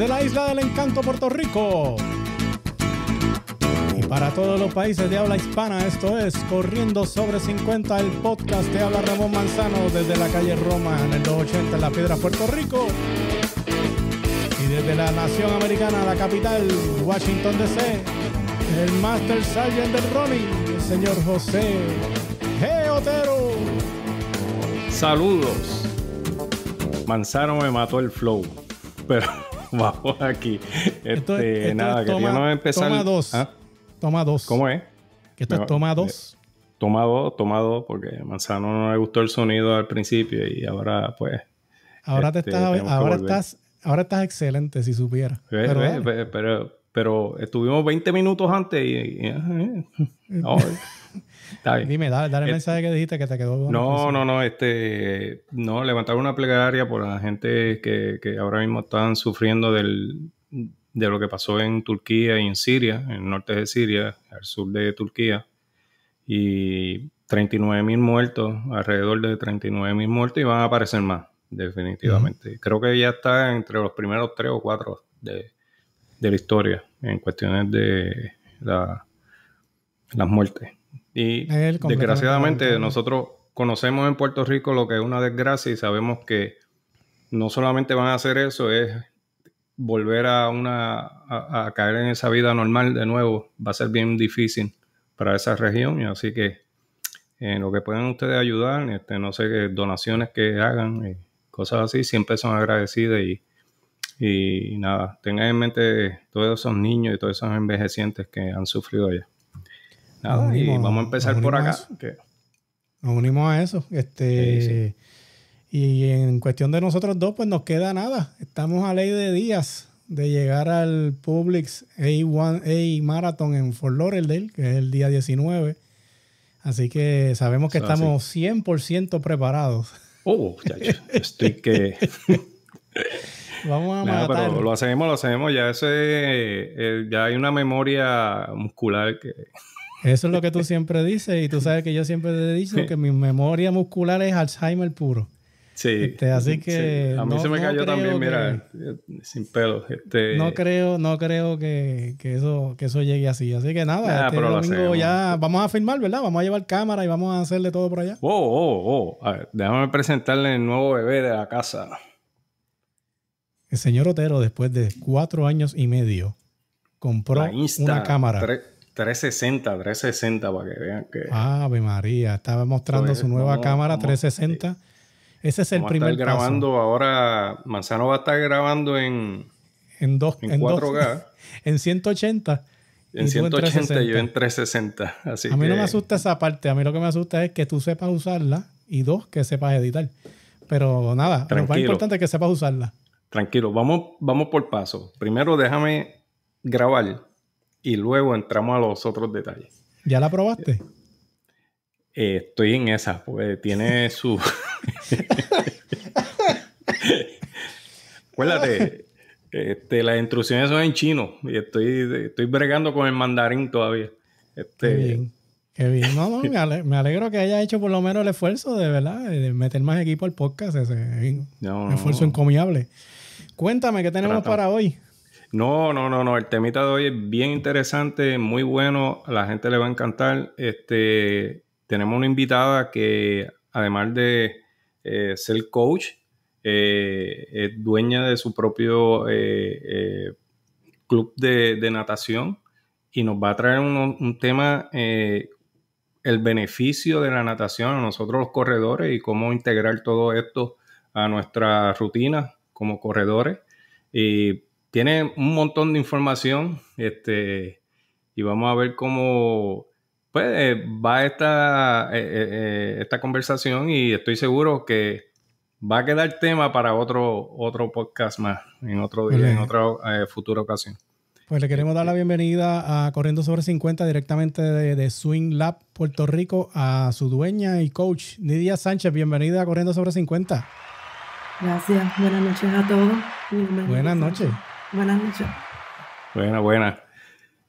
desde la isla del encanto Puerto Rico. Y para todos los países de habla hispana, esto es Corriendo sobre 50, el podcast de habla Ramón Manzano desde la calle Roma en el 280 en La Piedra, Puerto Rico. Y desde la nación americana, la capital, Washington DC, el Master Sergeant del Ronnie, el señor José G. Otero. Saludos. Manzano me mató el flow, pero vamos aquí. Este, esto es nada, que no Toma dos. ¿Ah? Toma dos. ¿Cómo es? esto es toma eh, dos. Toma dos, toma dos, porque a Manzano no le gustó el sonido al principio y ahora, pues. Ahora te este, estás, ahora estás, ahora estás excelente, si supiera. Pero, pero, estuvimos 20 minutos antes y. Ah, eh. Dime, dale, el eh, mensaje que dijiste que te quedó. no, no, no, este, no, levantar una plegaria por la gente que, ahora mismo están sufriendo de lo que pasó en Turquía y en Siria, en el norte de Siria, al sur de Turquía, y 39 mil muertos, alrededor de 39 mil muertos, y van a aparecer más, definitivamente. Creo que ya está entre los primeros tres o cuatro de, la historia en cuestiones de las muertes. Y desgraciadamente nosotros conocemos en Puerto Rico lo que es una desgracia y sabemos que no solamente van a hacer eso, es volver a una caer en esa vida normal de nuevo. Va a ser bien difícil para esa región y así que en eh, lo que pueden ustedes ayudar, este, no sé, eh, donaciones que hagan, eh, cosas así, siempre son agradecidas y nada, tengan en mente todos esos niños y todos esos envejecientes que han sufrido allá y vamos a empezar por acá. Nos unimos a eso. Este, Y en cuestión de nosotros dos, pues nos queda nada. Estamos a ley de días de llegar al Publix A1A Marathon en Fort Lauderdale, que es el día 19. Así que sabemos que estamos 100% preparados. Oh, estoy que... Vamos a lo hacemos, lo hacemos. Ya, ese, eh, ya hay una memoria muscular que, eso es lo que tú siempre dices y tú sabes que yo siempre te he dicho que mi memoria muscular es Alzheimer puro. Sí. Este, así que. A mí se me cayó también, mira, sin pelos. Este. no creo, no creo que, eso, que eso llegue así. Así que nada, este domingo ya vamos a filmar, ¿verdad? Vamos a llevar cámara y vamos a hacerle todo por allá. Oh, oh, oh. A ver, déjame presentarle el nuevo bebé de la casa. El señor Otero, después de cuatro años y medio, compró una cámara. 360, 360 para que vean que. Ave María, estaba mostrando pues, su nueva cámara 360. Ese es el primer estar grabando ahora, Manzano va a estar grabando en en, dos, en, en 4K. en 180. En 180 y yo en 360. a mí no me asusta esa parte. A mí lo que me asusta es que tú sepas usarla y dos, que sepas editar. Pero nada, lo más importante es que sepas usarla. Tranquilo, vamos, vamos por paso. Primero déjame grabar y luego entramos a los otros detalles. ¿Ya la probaste? Eh, estoy en esa, porque tiene su... Acuérdate, este, las instrucciones son en chino y estoy, estoy bregando con el mandarín todavía. Este, qué bien. No, no, me, alegro, que haya hecho por lo menos el esfuerzo de, ¿verdad? de meter más equipo al podcast, esfuerzo encomiable. Cuéntame, ¿qué tenemos para hoy? No, no, no, no. El temita de hoy es bien interesante, muy bueno. A la gente le va a encantar. Este, tenemos una invitada que, además de eh, ser coach, eh, es dueña de su propio eh, club de, natación y nos va a traer un, un tema, el beneficio de la natación a nosotros los corredores y cómo integrar todo esto a nuestra rutina como corredores. Y tiene un montón de información este, y vamos a ver cómo pues, va esta, eh, eh, eh, esta conversación y estoy seguro que va a quedar tema para otro, otro podcast más en otro en otra futura ocasión. Pues le queremos dar la este, bienvenida a Corriendo sobre 50 directamente de, Swing Lab Puerto Rico a su dueña y coach Nidia Sánchez. Bienvenida a Corriendo sobre 50. Gracias. Buenas noches a todos. Buenas, noches. Buenas noches. Buenas, buenas.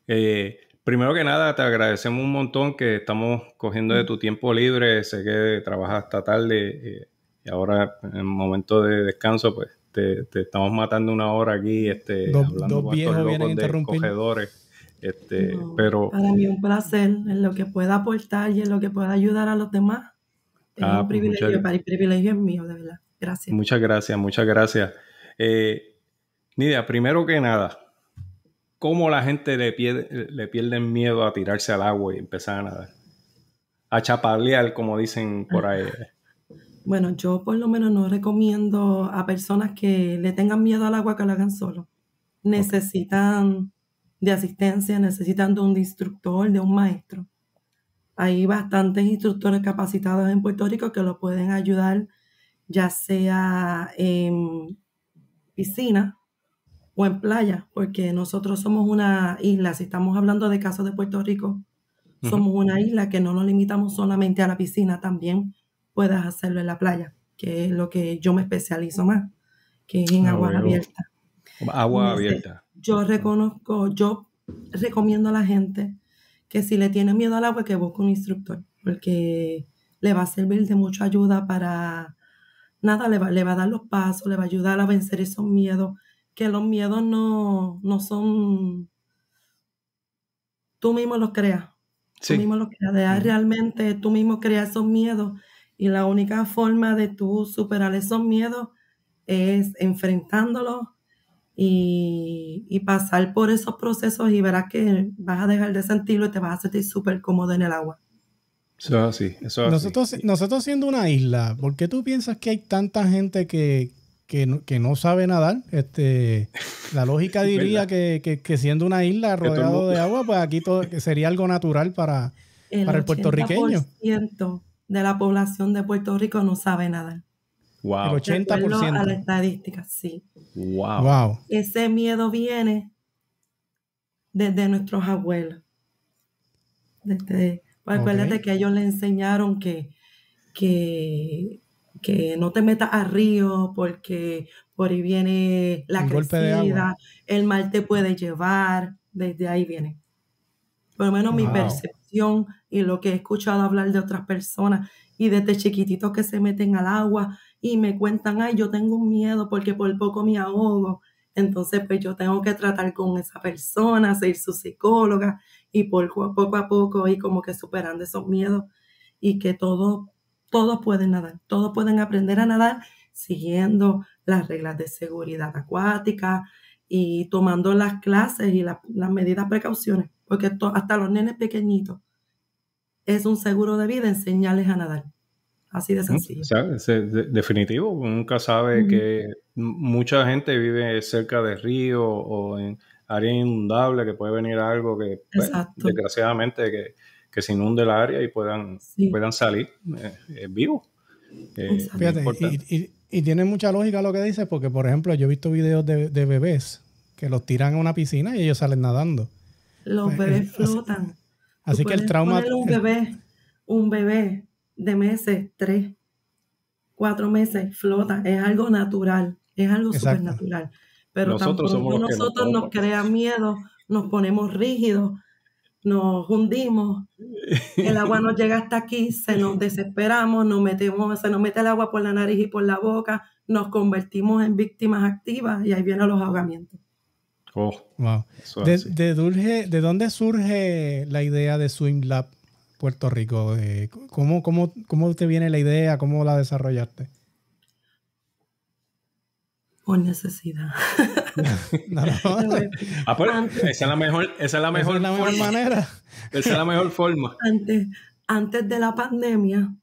Eh, primero que nada, te agradecemos un montón que estamos cogiendo de tu tiempo libre. Sé que trabajas hasta tarde eh, y ahora en el momento de descanso, pues te, estamos matando una hora aquí, este, dos, hablando dos vienen cogedores. Este, pero, para mí un placer en lo que pueda aportar y en lo que pueda ayudar a los demás. es ah, un pues, privilegio, el privilegio mío, de verdad. Gracias. Muchas gracias, muchas gracias. Eh, Nidia, primero que nada, ¿cómo la gente le pierde, miedo a tirarse al agua y empezar a nadar? A chapalear, como dicen por ahí. Bueno, yo por lo menos no recomiendo a personas que le tengan miedo al agua que lo hagan solo. Necesitan de asistencia, necesitan de un instructor, de un maestro. Hay bastantes instructores capacitados en Puerto Rico que lo pueden ayudar, ya sea en piscina o en playa, porque nosotros somos una isla, si estamos hablando de casos de Puerto Rico, somos una isla que no nos limitamos solamente a la piscina, también puedes hacerlo en la playa, que es lo que yo me especializo más, que es en ah, agua abierta. Agua abierta. Yo reconozco, yo recomiendo a la gente que si le tiene miedo al agua, que busque un instructor, porque le va a servir de mucha ayuda para, nada, le va, le va a dar los pasos, le va a ayudar a vencer esos miedos que los miedos no, son tú mismo los creas. Tú mismo los creas. De, realmente tú mismo creas esos miedos. Y la única forma de tú superar esos miedos es enfrentándolos y, pasar por esos procesos y verás que vas a dejar de sentirlo y te vas a sentir súper cómodo en el agua. Eso sí nosotros, Nosotros siendo una isla, ¿por qué tú piensas que hay tanta gente que, que no, sabe nadar. Este, la lógica diría que, siendo una isla rodeado de agua, pues aquí todo, sería algo natural para el, puertorriqueño. El 80% de la población de Puerto Rico no sabe nadar. Wow. El 80%. la estadística, sí. Wow. Ese miedo viene desde nuestros abuelos. Desde, pues Acuérdate que ellos le enseñaron que, que que no te metas a río porque por ahí viene la crecida, el mal te puede llevar, desde ahí viene. Por lo menos mi percepción y lo que he escuchado hablar de otras personas y desde este chiquititos que se meten al agua y me cuentan, ay, yo tengo un miedo porque por poco me ahogo. Entonces, pues yo tengo que tratar con esa persona, ser su psicóloga y poco a poco, a poco y como que superando esos miedos y que todo todos pueden nadar, todos pueden aprender a nadar siguiendo las reglas de seguridad acuática y tomando las clases y las medidas precauciones, porque hasta los nenes pequeñitos es un seguro de vida enseñarles a nadar. Así de sencillo. definitivo, nunca sabe que mucha gente vive cerca de río o en área inundable que puede venir algo que, pues, desgraciadamente, que que se inunde el área y puedan, puedan salir eh, eh, vivos. Eh, y, tiene mucha lógica lo que dices, porque por ejemplo, yo he visto videos de, bebés que los tiran a una piscina y ellos salen nadando. Los pues, bebés flotan. Así, que el trauma. Un bebé, un bebé de meses, tres, cuatro meses, flota. Es algo natural, es algo supernatural. Pero tampoco nosotros nos crea miedo, nos ponemos rígidos nos hundimos, el agua no llega hasta aquí, se nos desesperamos, nos metemos, se nos mete el agua por la nariz y por la boca, nos convertimos en víctimas activas y ahí vienen los ahogamientos. Oh, de, de, dónde surge la idea de Swim Lab Puerto Rico? Eh, ¿Cómo, cómo, cómo te viene la idea? ¿Cómo la desarrollaste? Por necesidad. Ah, pues, esa es la mejor, esa es la mejor, manera. Esa es la mejor forma. Antes, antes de la pandemia,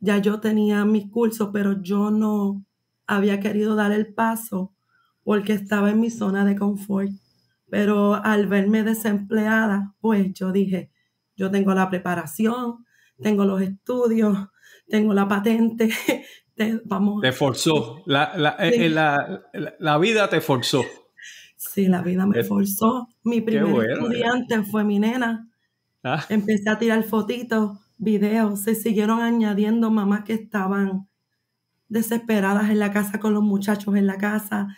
ya yo tenía mis cursos, pero yo no había querido dar el paso porque estaba en mi zona de confort. Pero al verme desempleada, pues yo dije, yo tengo la preparación, tengo los estudios, tengo la patente, te, forzó. Eh, eh, la, vida te forzó. Sí, la vida me eh, forzó. Mi primer estudiante fue mi nena. Ah. Empecé a tirar fotitos, videos. Se siguieron añadiendo mamás que estaban desesperadas en la casa con los muchachos en la casa.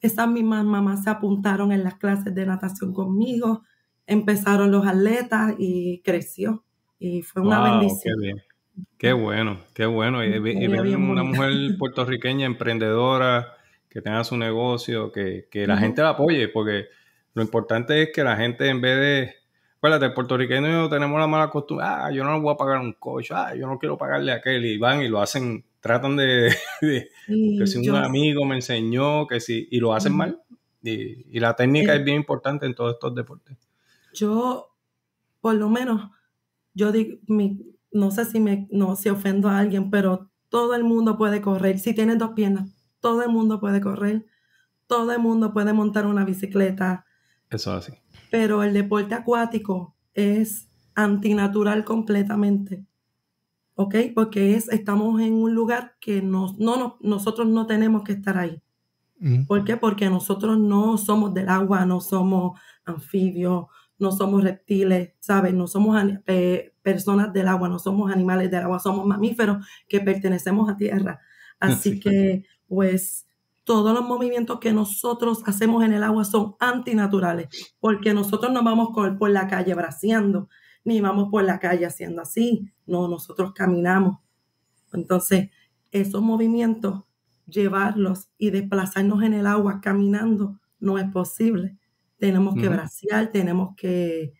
Esas mismas mamás se apuntaron en las clases de natación conmigo. Empezaron los atletas y creció. Y fue una bendición. Qué bueno, qué bueno. Y, y una mujer puertorriqueña emprendedora que tenga su negocio, que, la gente la apoye, porque lo importante es que la gente en vez de, acuérdate, el puertorriqueño tenemos la mala costumbre, ah, yo no le voy a pagar un coche, ah, yo no quiero pagarle a aquel, y van y lo hacen, tratan de, que si un amigo me enseñó, que si, y lo hacen mal. Y, la técnica es eh. bien importante en todos estos deportes. Yo, por lo menos, yo digo, mi, no sé si me, no, si ofendo a alguien, pero todo el mundo puede correr. Si tienes dos piernas, todo el mundo puede correr. Todo el mundo puede montar una bicicleta. Eso es así. Pero el deporte acuático es antinatural completamente. ¿Ok? Porque es, estamos en un lugar que no, nosotros no tenemos que estar ahí. ¿Por qué? Porque nosotros no somos del agua, no somos anfibios, no somos reptiles, ¿sabes? No somos eh, personas del agua, no somos animales del agua, somos mamíferos que pertenecemos a tierra. Así que, pues, todos los movimientos que nosotros hacemos en el agua son antinaturales, porque nosotros no vamos por la calle braceando, ni vamos por la calle haciendo así, no, nosotros caminamos. Entonces, esos movimientos, llevarlos y desplazarnos en el agua caminando, no es posible. Tenemos que braciar bracear, tenemos que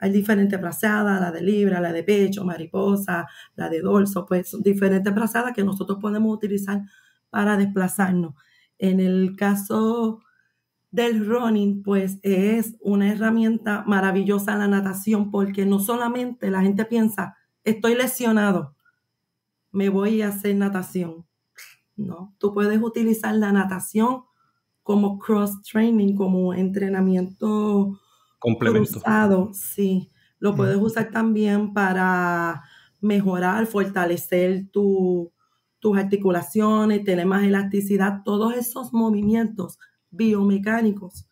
hay diferentes brazadas, la de libra, la de pecho, mariposa, la de dorso, pues diferentes brazadas que nosotros podemos utilizar para desplazarnos. En el caso del running, pues es una herramienta maravillosa la natación, porque no solamente la gente piensa, estoy lesionado, me voy a hacer natación. No, tú puedes utilizar la natación como cross training, como entrenamiento Complemento. cruzado, sí. Lo puedes usar también para mejorar, fortalecer tu, tus articulaciones, tener más elasticidad, todos esos movimientos biomecánicos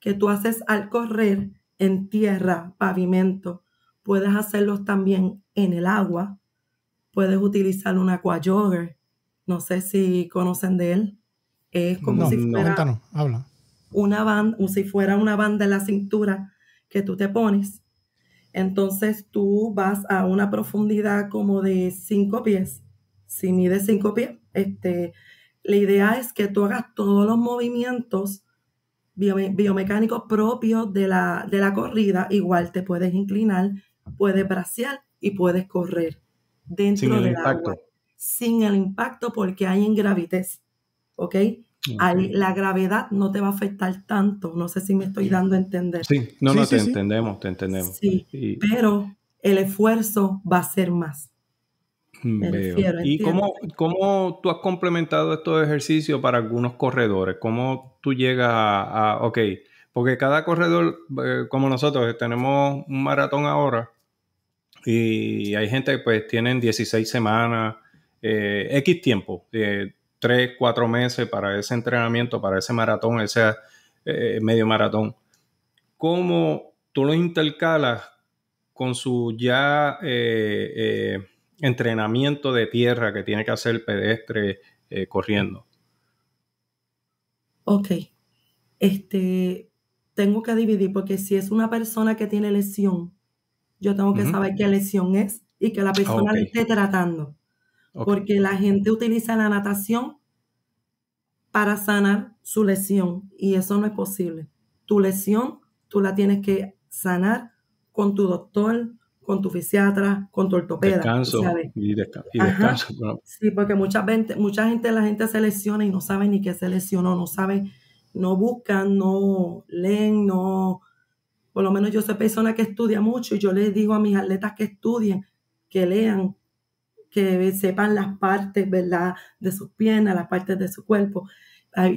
que tú haces al correr en tierra, pavimento, puedes hacerlos también en el agua, puedes utilizar un aqua jogger, no sé si conocen de él, es como si fuera, habla una banda, o si fuera una banda en la cintura que tú te pones. Entonces tú vas a una profundidad como de cinco pies. Si mide cinco pies, este, la idea es que tú hagas todos los movimientos biomecánicos propios de la, corrida. Igual te puedes inclinar, puedes bracear y puedes correr dentro sin el impacto. Sin el impacto porque hay ingravidez. ¿Ok? la gravedad no te va a afectar tanto. No sé si me estoy dando a entender. Sí, no, no, te entendemos, te entendemos. Sí, pero el esfuerzo va a ser más. Mm, me refiero, ¿Y cómo, cómo, tú has complementado estos ejercicios para algunos corredores? ¿Cómo tú llegas a, ok, porque cada corredor, eh, como nosotros, tenemos un maratón ahora y hay gente que pues tienen 16 semanas, eh, X tiempo, eh, tres, cuatro meses para ese entrenamiento, para ese maratón, ese eh, medio maratón. ¿Cómo tú lo intercalas con su ya eh, eh, entrenamiento de tierra que tiene que hacer pedestre corriendo? Ok. Este, tengo que dividir porque si es una persona que tiene lesión, yo tengo que saber qué lesión es y que la ah, persona le esté tratando porque la gente utiliza la natación para sanar su lesión y eso no es posible. Tu lesión tú la tienes que sanar con tu doctor, con tu fisiatra, con tu ortopeda. Descanso y, descanso. Sí, porque muchas mucha gente, la gente se lesiona y no sabe ni qué se lesionó, no sabe, no buscan, no leen, no... Por lo menos yo soy persona que estudia mucho y yo les digo a mis atletas que estudien, que lean, que sepan las partes, ¿verdad? De sus piernas, las partes de su cuerpo.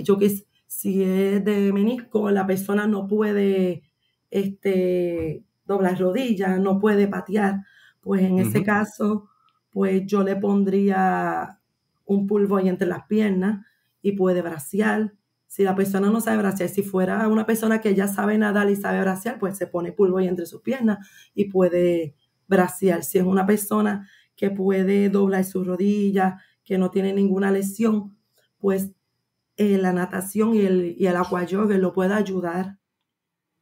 Yo que si es de menisco, la persona no puede este, doblar rodillas, no puede patear. Pues en ese caso, pues yo le pondría un pulvo ahí entre las piernas y puede bracear. Si la persona no sabe bracear, si fuera una persona que ya sabe nadar y sabe bracear, pues se pone pulvo ahí entre sus piernas y puede bracear. Si es una persona que puede doblar sus rodillas que no tiene ninguna lesión, pues eh, la natación y el, y el lo puede ayudar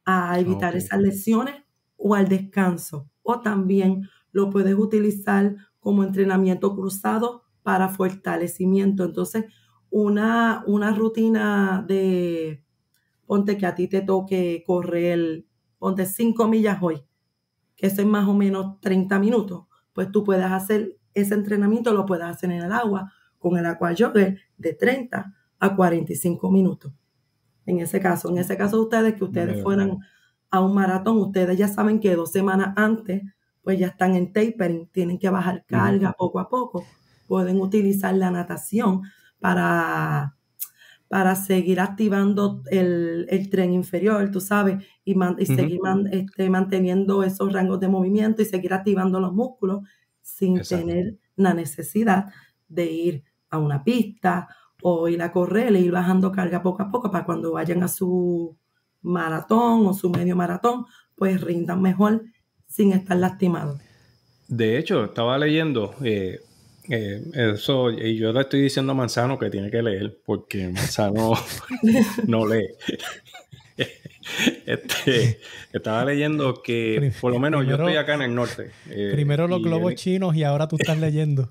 a evitar esas lesiones o al descanso. O también lo puedes utilizar como entrenamiento cruzado para fortalecimiento. Entonces, una, una rutina de, ponte que a ti te toque correr, ponte 5 millas hoy, que eso es más o menos 30 minutos pues tú puedes hacer ese entrenamiento, lo puedes hacer en el agua con el aqua jogger de 30 a 45 minutos. En ese caso, en ese caso ustedes que ustedes fueran a un maratón, ustedes ya saben que dos semanas antes, pues ya están en tapering, tienen que bajar carga poco a poco, pueden utilizar la natación para para seguir activando el, tren inferior, tú sabes, y, y seguir este, manteniendo esos rangos de movimiento y seguir activando los músculos sin tener la necesidad de ir a una pista o ir a correr, e ir bajando carga poco a poco para cuando vayan a su maratón o su medio maratón, pues rindan mejor sin estar lastimados. De hecho, estaba leyendo, eh, eh, eso, y yo le estoy diciendo a Manzano que tiene que leer, porque Manzano no lee. Este, estaba leyendo que, por lo menos, yo estoy acá en el norte. Eh, primero los globos chinos y ahora tú estás leyendo.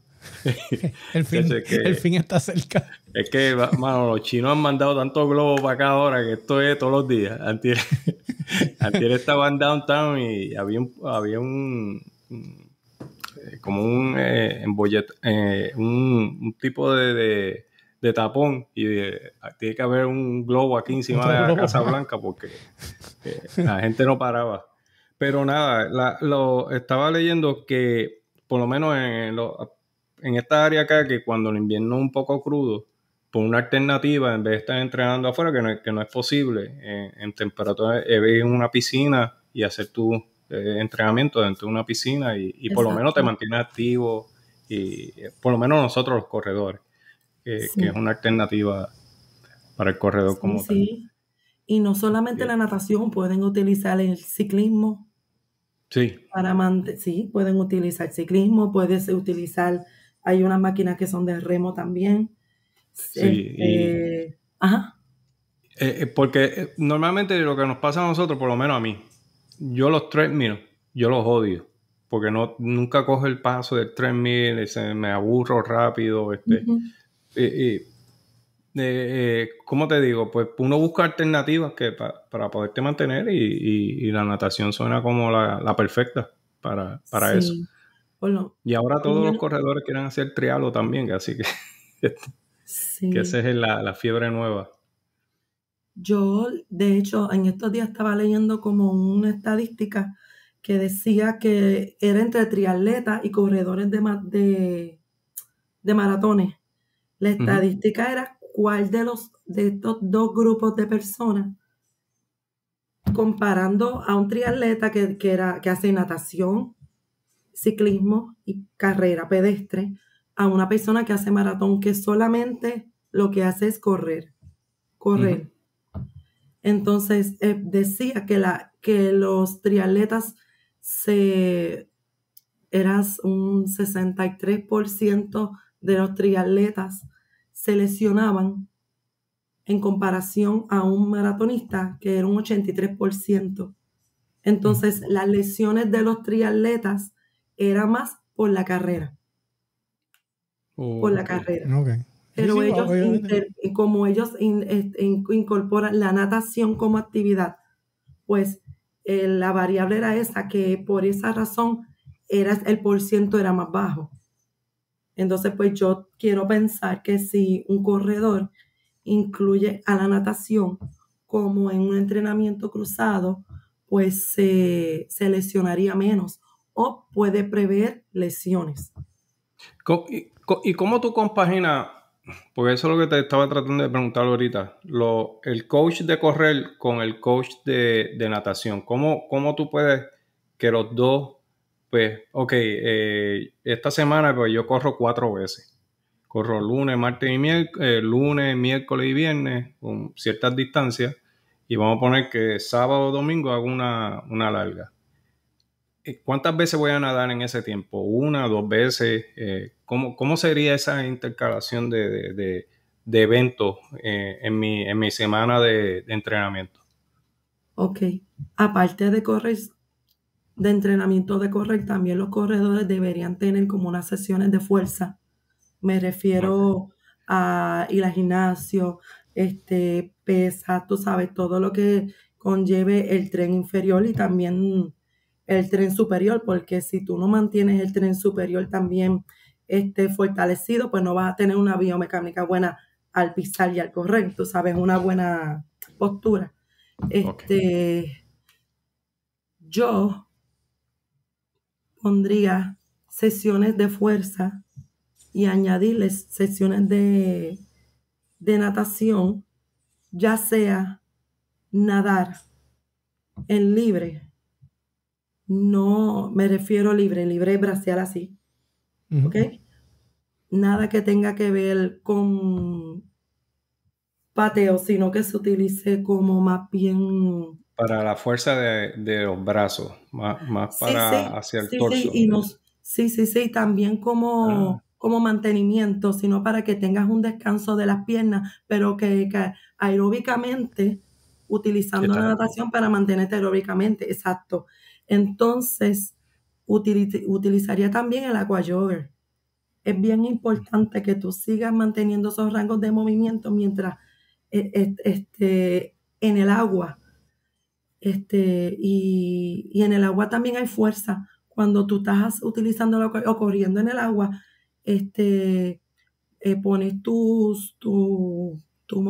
el, fin, está cerca. Es que, mano, los chinos han mandado tantos globos para acá ahora que esto es todos los días. Antes antier estaba en downtown y había había un eh, como eh, eh, un, un, tipo de, tapón y tiene que haber un globo aquí encima de la Casa Blanca porque la gente no paraba. Pero nada, lo, estaba leyendo que por lo menos en, esta área acá, que cuando el invierno es un poco crudo, por una alternativa, en vez de estar entrenando afuera, que no, que no es posible, en, en temperatura, en una piscina y hacer tu eh, entrenamiento dentro de una piscina y, por lo menos te mantienes activo y eh, por lo menos nosotros los corredores, que es una alternativa para el corredor como sí. Y no solamente la natación, pueden utilizar el ciclismo. Sí. Para sí, pueden utilizar ciclismo, puedes utilizar, hay unas máquinas que son de remo también. Sí. Este, eh, porque normalmente lo que nos pasa a nosotros, por lo menos a mí, yo los mil yo los odio. Porque no, nunca coge el paso del treadmill, se, me aburro rápido. Este, y eh, eh, ¿Cómo te digo? Pues uno busca alternativas que para poderte mantener y, y, la natación suena como la, la perfecta para, eso. y ahora todos los corredores quieren hacer trialo también, así que, que esa es la, la fiebre nueva. Yo, de hecho, en estos días estaba leyendo como una estadística que decía que era entre triatletas y corredores de, de, maratones. La estadística era cuál de, los, de estos dos grupos de personas, comparando a un triatleta que, hace natación, ciclismo y carrera pedestre, a una persona que hace maratón que solamente lo que hace es correr. Correr. Entonces eh, decía que, la, que los triatletas se, eras un 63% de los triatletas se lesionaban en comparación a un maratonista que era un 83%. Entonces las lesiones de los triatletas era más por la carrera. por la carrera pero ellos, eh, como ellos incorporan la natación como actividad, pues eh, la variable era esa, que por esa razón era, el ciento era más bajo. Entonces, pues yo quiero pensar que si un corredor incluye a la natación como en un entrenamiento cruzado, pues se lesionaría menos o puede prever lesiones. ¿Y cómo tú compaginas pues eso es lo que te estaba tratando de preguntar ahorita, el coach de correr con el coach de, natación, ¿Cómo, tú puedes que los dos, pues, ok, eh, esta semana pues yo corro cuatro veces, corro lunes, martes y miércoles, eh, lunes, miércoles y viernes, con ciertas distancias, y vamos a poner que sábado o domingo hago una larga. Eh, ¿Cuántas veces voy a nadar en ese tiempo? ¿Una, dos veces? Eh, ¿cómo, ¿cómo, sería esa intercalación de, de, eventos eh, en, mi, en, mi, semana de, entrenamiento? Ok. Aparte de correr, de entrenamiento de correr, también los corredores deberían tener como unas sesiones de fuerza. Me refiero a ir al gimnasio, este, pesas, tú sabes, todo lo que conlleve el tren inferior y también el tren superior, porque si tú no mantienes el tren superior también este, fortalecido, pues no vas a tener una biomecánica buena al pisar y al correr, tú sabes, una buena postura. Este, Yo pondría sesiones de fuerza y añadirles sesiones de, de natación, ya sea nadar en libre no me refiero libre, libre bracial así. ¿Ok? Nada que tenga que ver con pateo, sino que se utilice como más bien. Para la fuerza de, los brazos, más, más para hacia el torso. Y sí, sí, sí, también como. Ah. como mantenimiento, sino para que tengas un descanso de las piernas, pero que, que aeróbicamente, utilizando la natación para mantenerte aeróbicamente, exacto. Entonces, utilizaría también el aqua yoga. Es bien importante que tú sigas manteniendo esos rangos de movimiento mientras eh, esté este, en el agua. Este, y, en el agua también hay fuerza. Cuando tú estás utilizando o corriendo en el agua, este, eh, pones tus, tu, movimiento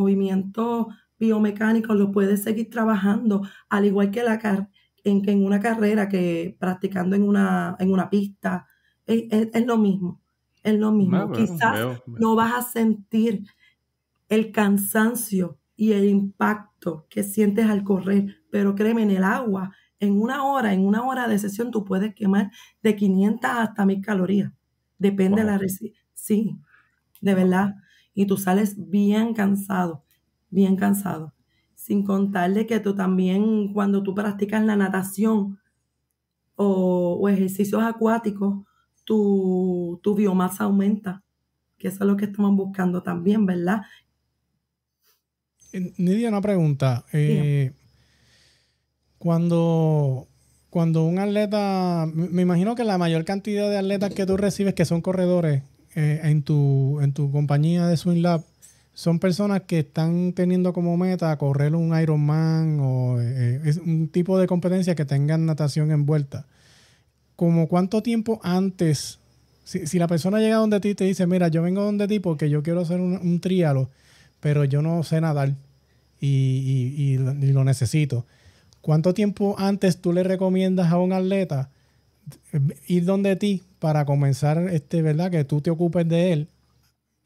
movimientos biomecánicos, puedes seguir trabajando, al igual que la, carne, en, en una carrera que practicando en una, en una pista. Es, lo mismo, es lo mismo. Quizás no vas a sentir el cansancio y el impacto que sientes al correr, pero créeme, en el agua, en una hora, en una hora de sesión, tú puedes quemar de 500 hasta 1000 calorías. Depende de la... Sí, de verdad. Y tú sales bien cansado, bien cansado sin contarle que tú también cuando tú practicas la natación o, ejercicios acuáticos, tu, tu, biomasa aumenta, que eso es lo que estamos buscando también, ¿verdad? Nidia, una pregunta. Eh, cuando, cuando un atleta, me imagino que la mayor cantidad de atletas que tú recibes que son corredores eh, en, tu, en tu compañía de Swing Lab, son personas que están teniendo como meta correr un Ironman o eh, es un tipo de competencia que tengan natación envuelta. Como cuánto tiempo antes, si, la persona llega donde ti y te dice, mira, yo vengo donde ti porque yo quiero hacer un, un trialo, pero yo no sé nadar y, lo, y lo necesito. ¿Cuánto tiempo antes tú le recomiendas a un atleta eh, ir donde ti para comenzar, este, ¿verdad? Que tú te ocupes de él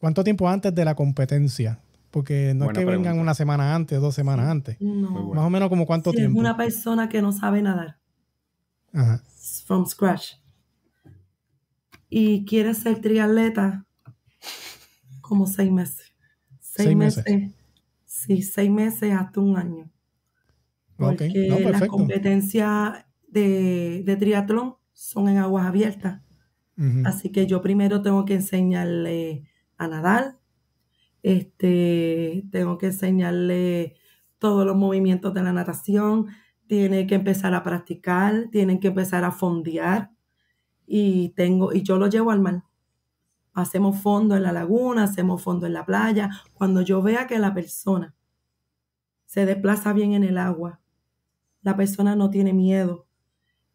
¿Cuánto tiempo antes de la competencia? Porque no es que vengan una semana antes, dos semanas antes. Más o menos como cuánto tiempo. Es una persona que no sabe nadar. Ajá. From scratch. Y quiere ser triatleta como seis meses. Seis, meses. Sí, seis meses hasta un año. Porque las competencias de, de, triatlón son en aguas abiertas. Así que yo primero tengo que enseñarle a nadar. Este, tengo que enseñarle todos los movimientos de la natación, tiene que empezar a practicar, tienen que empezar a fondear y tengo y yo lo llevo al mar. Hacemos fondo en la laguna, hacemos fondo en la playa, cuando yo vea que la persona se desplaza bien en el agua, la persona no tiene miedo,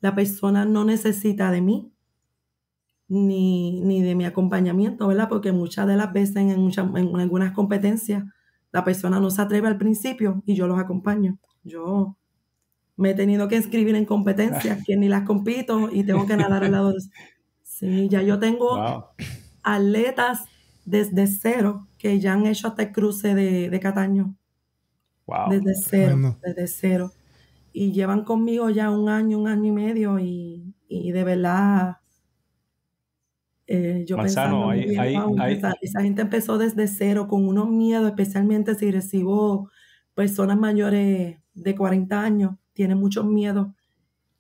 la persona no necesita de mí, ni, de mi acompañamiento, ¿verdad? Porque muchas de las veces en, muchas, en algunas competencias la persona no se atreve al principio y yo los acompaño. Yo me he tenido que inscribir en competencias que ni las compito y tengo que nadar al lado de Sí, ya yo tengo atletas desde cero que ya han hecho hasta el cruce de, Cataño. Wow. Desde cero, desde cero. Y llevan conmigo ya un año, un año y medio y, y de verdad eh, yo pensando, esa, gente empezó desde cero con unos miedos, especialmente si recibo personas mayores de 40 años, tienen muchos miedos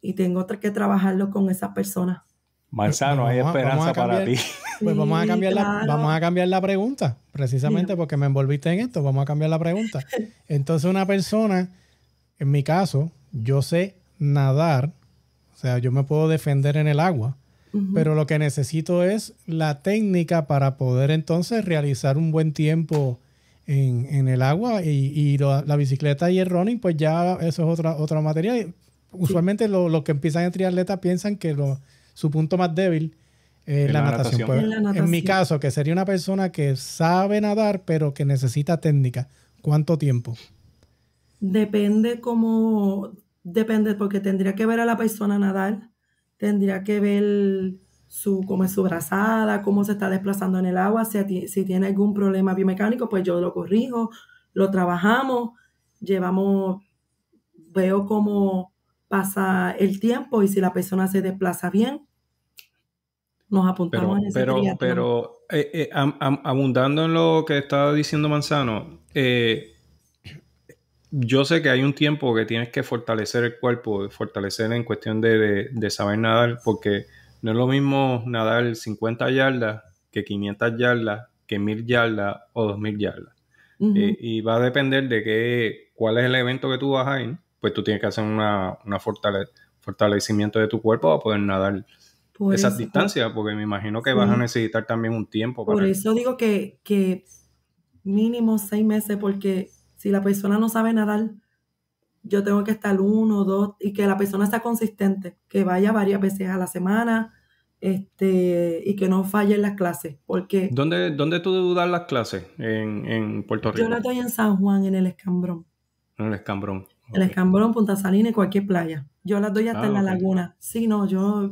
y tengo que trabajarlo con esas personas. Marzano, pues hay esperanza para ti. Pues vamos a cambiar, la, vamos a cambiar la pregunta, precisamente porque me envolviste en esto, vamos a cambiar la pregunta. Entonces una persona, en mi caso, yo sé nadar, o sea, yo me puedo defender en el agua, pero lo que necesito es la técnica para poder entonces realizar un buen tiempo en, el agua y, la bicicleta y el running, pues ya eso es otra, otra materia. usualmente los lo que empiezan en triatleta piensan que su punto más débil es la, natación. Pues, en mi caso, que sería una persona que sabe nadar, pero que necesita técnica. ¿Cuánto tiempo? Depende cómo, depende, porque tendría que ver a la persona nadar, tendría que ver su, cómo es su brazada, cómo se está desplazando en el agua, si, tiene algún problema biomecánico, pues yo lo corrijo, lo trabajamos, llevamos, veo cómo pasa el tiempo y si la persona se desplaza bien, nos apuntamos pero, ese Pero, pero eh, eh, abundando en lo que estaba diciendo Manzano, eh, yo sé que hay un tiempo que tienes que fortalecer el cuerpo, fortalecer en cuestión de, saber nadar, porque no es lo mismo nadar 50 yardas que 500 yardas, que 1000 yardas o 2000 yardas. Eh, y va a depender de qué, cuál es el evento que tú vas a ir, pues tú tienes que hacer una, fortalecimiento de tu cuerpo para poder nadar esas distancias, porque me imagino que vas a necesitar también un tiempo. Para Por eso digo que mínimo seis meses, porque si la persona no sabe nadar, yo tengo que estar uno, dos, y que la persona sea consistente, que vaya varias veces a la semana este, y que no falle en las clases. Porque ¿Dónde, dónde tú das las clases en, Puerto Rico? Yo las doy en San Juan, en el Escambrón. En el Escambrón. El Escambrón, Punta Salina y cualquier playa. Yo las doy hasta ah, en la laguna. Sí, no, yo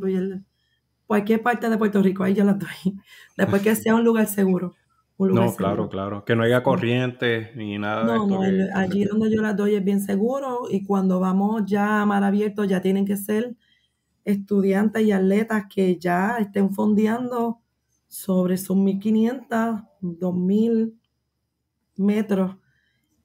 cualquier parte de Puerto Rico, ahí yo las doy. Después que sea un lugar seguro no, claro, claro. Que no haya corriente ni nada. de esto no, allí donde yo las doy es bien seguro y cuando vamos ya a mar abierto ya tienen que ser estudiantes y atletas que ya estén fondeando sobre sus 1500, 2000 metros.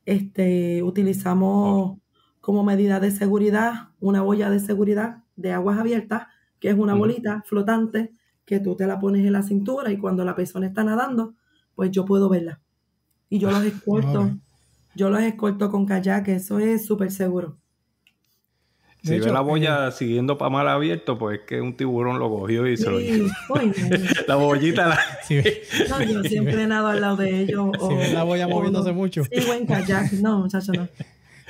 Este, utilizamos como medida de seguridad una olla de seguridad de aguas abiertas, que es una bolita flotante que tú te la pones en la cintura y cuando la persona está nadando, pues yo puedo verla. Y yo los ah, escorto... yo los escolto con kayak, eso es súper seguro. si ve la eh, boya siguiendo para mar abierto, pues es que un tiburón lo cogió y se lo llevó. la bollita. La... no, yo siempre he nado al lado de ellos. Si ve la boya moviéndose mucho. Sí, en kayak. No, muchachos, no.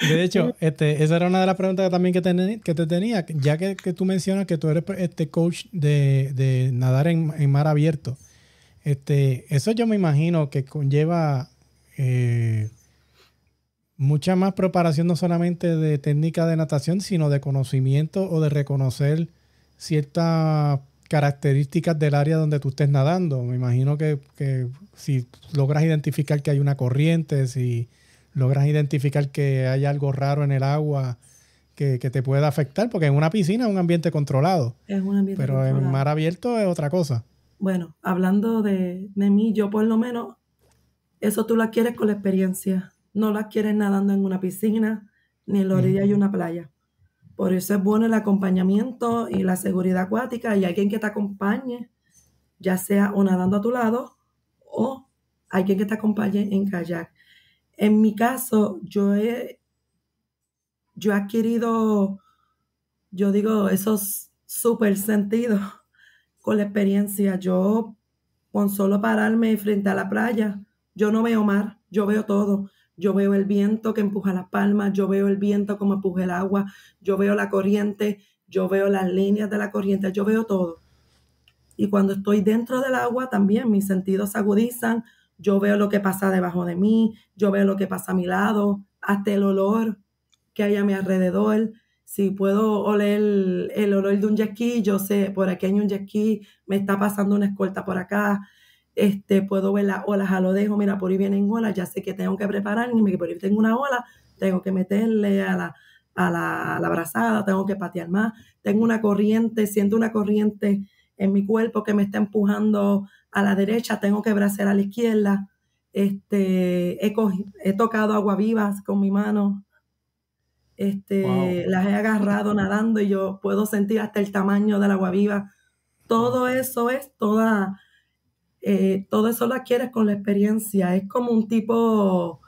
De hecho, este, esa era una de las preguntas también que te, que te tenía, ya que, que, tú mencionas que tú eres este coach de, de nadar en mar abierto. Este, eso yo me imagino que conlleva eh, mucha más preparación, no solamente de técnica de natación, sino de conocimiento o de reconocer ciertas características del área donde tú estés nadando. Me imagino que, si logras identificar que hay una corriente, si logras identificar que hay algo raro en el agua, que, que, te pueda afectar, porque en una piscina es un ambiente controlado. pero en mar abierto es otra cosa bueno, hablando de, mí, yo por lo menos, eso tú lo quieres con la experiencia. No la quieres nadando en una piscina, ni en la orilla de una playa. Por eso es bueno el acompañamiento y la seguridad acuática y alguien que te acompañe, ya sea o nadando a tu lado o alguien que te acompañe en kayak. En mi caso, yo he, yo he adquirido, yo digo, esos super sentidos con la experiencia. Yo, con solo pararme frente a la playa, yo no veo mar, yo veo todo. Yo veo el viento que empuja las palmas, yo veo el viento como empuja el agua, yo veo la corriente, yo veo las líneas de la corriente, yo veo todo. Y cuando estoy dentro del agua también mis sentidos agudizan, yo veo lo que pasa debajo de mí, yo veo lo que pasa a mi lado, hasta el olor que hay a mi alrededor, si puedo oler el, olor de un jet yo sé, por aquí hay un jet me está pasando una escolta por acá, este, puedo ver las olas, a lo dejo, mira, por ahí vienen olas, ya sé que tengo que prepararme, por ahí tengo una ola, tengo que meterle a la, a la, brazada, tengo que patear más, tengo una corriente, siento una corriente en mi cuerpo que me está empujando a la derecha, tengo que bracer a la izquierda, este, he, he tocado agua vivas con mi mano, este, Las he agarrado nadando y yo puedo sentir hasta el tamaño del agua viva. Todo eso es toda, eh, todo eso lo adquieres con la experiencia. Es como un tipo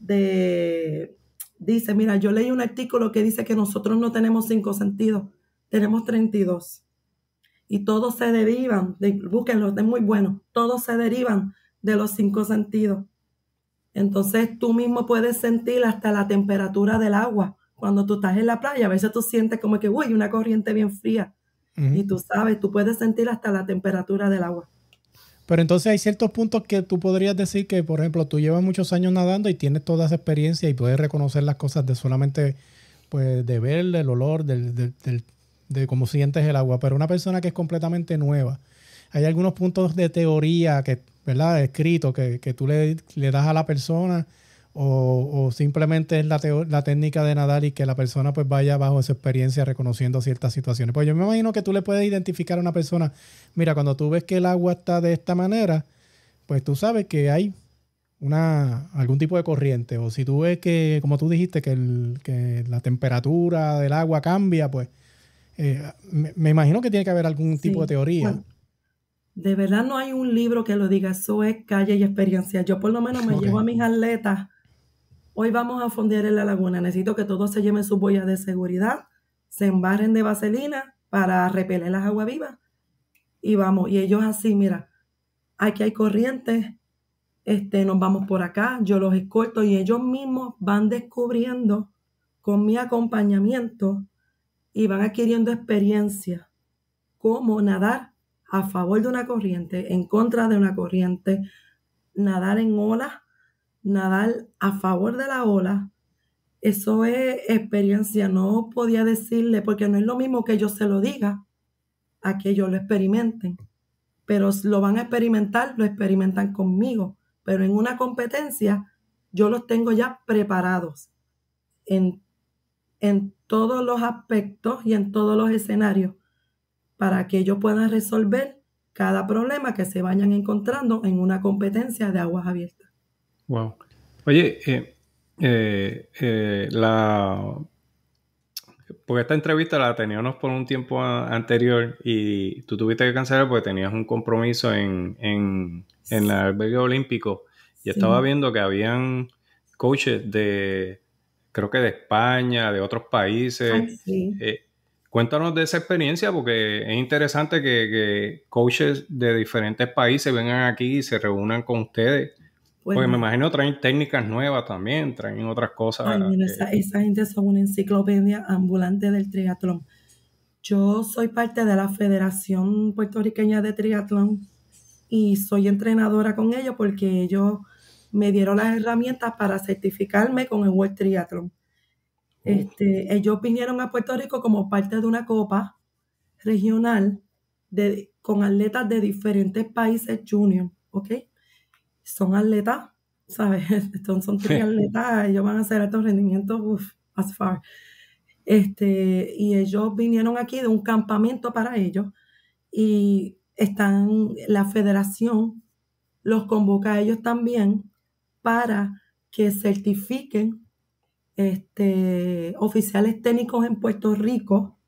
de, dice, mira, yo leí un artículo que dice que nosotros no tenemos cinco sentidos, tenemos 32. Y todos se derivan, de, búsquenlo, es muy bueno, todos se derivan de los cinco sentidos. Entonces tú mismo puedes sentir hasta la temperatura del agua cuando tú estás en la playa, a veces tú sientes como que, uy, una corriente bien fría. Y tú sabes, tú puedes sentir hasta la temperatura del agua. Pero entonces hay ciertos puntos que tú podrías decir que, por ejemplo, tú llevas muchos años nadando y tienes toda esa experiencia y puedes reconocer las cosas de solamente, pues, de ver el olor, de cómo sientes el agua. Pero una persona que es completamente nueva, hay algunos puntos de teoría que, ¿verdad?, escrito que, tú le, le das a la persona o, simplemente es la, la, técnica de nadar y que la persona pues vaya bajo su experiencia reconociendo ciertas situaciones. Pues yo me imagino que tú le puedes identificar a una persona, mira, cuando tú ves que el agua está de esta manera, pues tú sabes que hay una, algún tipo de corriente. O si tú ves que, como tú dijiste, que, la temperatura del agua cambia, pues eh, me, imagino que tiene que haber algún tipo de teoría. De verdad no hay un libro que lo diga, eso es calle y experiencia. Yo por lo menos me llevo a mis atletas Hoy vamos a fondear en la laguna. Necesito que todos se lleven sus boyas de seguridad, se embarren de vaselina para repeler las aguas vivas. Y vamos, y ellos así, mira, aquí hay corrientes, este, nos vamos por acá, yo los escolto y ellos mismos van descubriendo con mi acompañamiento y van adquiriendo experiencia cómo nadar a favor de una corriente, en contra de una corriente, nadar en olas nadar a favor de la ola, eso es experiencia. No podía decirle, porque no es lo mismo que yo se lo diga a que ellos lo experimenten. Pero lo van a experimentar, lo experimentan conmigo. Pero en una competencia, yo los tengo ya preparados en, en todos los aspectos y en todos los escenarios para que ellos puedan resolver cada problema que se vayan encontrando en una competencia de aguas abiertas. Wow. Oye, eh, eh, eh, la... Porque esta entrevista la teníamos por un tiempo anterior y tú tuviste que cancelar porque tenías un compromiso en, en, en el albergue olímpico. Y estaba viendo que habían coaches de, creo que de España, de otros países. sí. cuéntanos de esa experiencia porque es interesante que, que, coaches de diferentes países vengan aquí y se reúnan con ustedes pues, Porque me imagino traen técnicas nuevas también, traen otras cosas. Ay, esa, gente son una enciclopedia ambulante del triatlón. Yo soy parte de la Federación Puertorriqueña de Triatlón y soy entrenadora con ellos porque ellos me dieron las herramientas para certificarme con el World Triathlon. Este, ellos vinieron a Puerto Rico como parte de una copa regional de, con atletas de diferentes países junior, ¿ok? son atletas, ¿sabes? Son, son ellos van a hacer altos rendimientos, uff, as far. Este, y ellos vinieron aquí de un campamento para ellos y están, la federación los convoca a ellos también para que certifiquen este, oficiales técnicos en Puerto Rico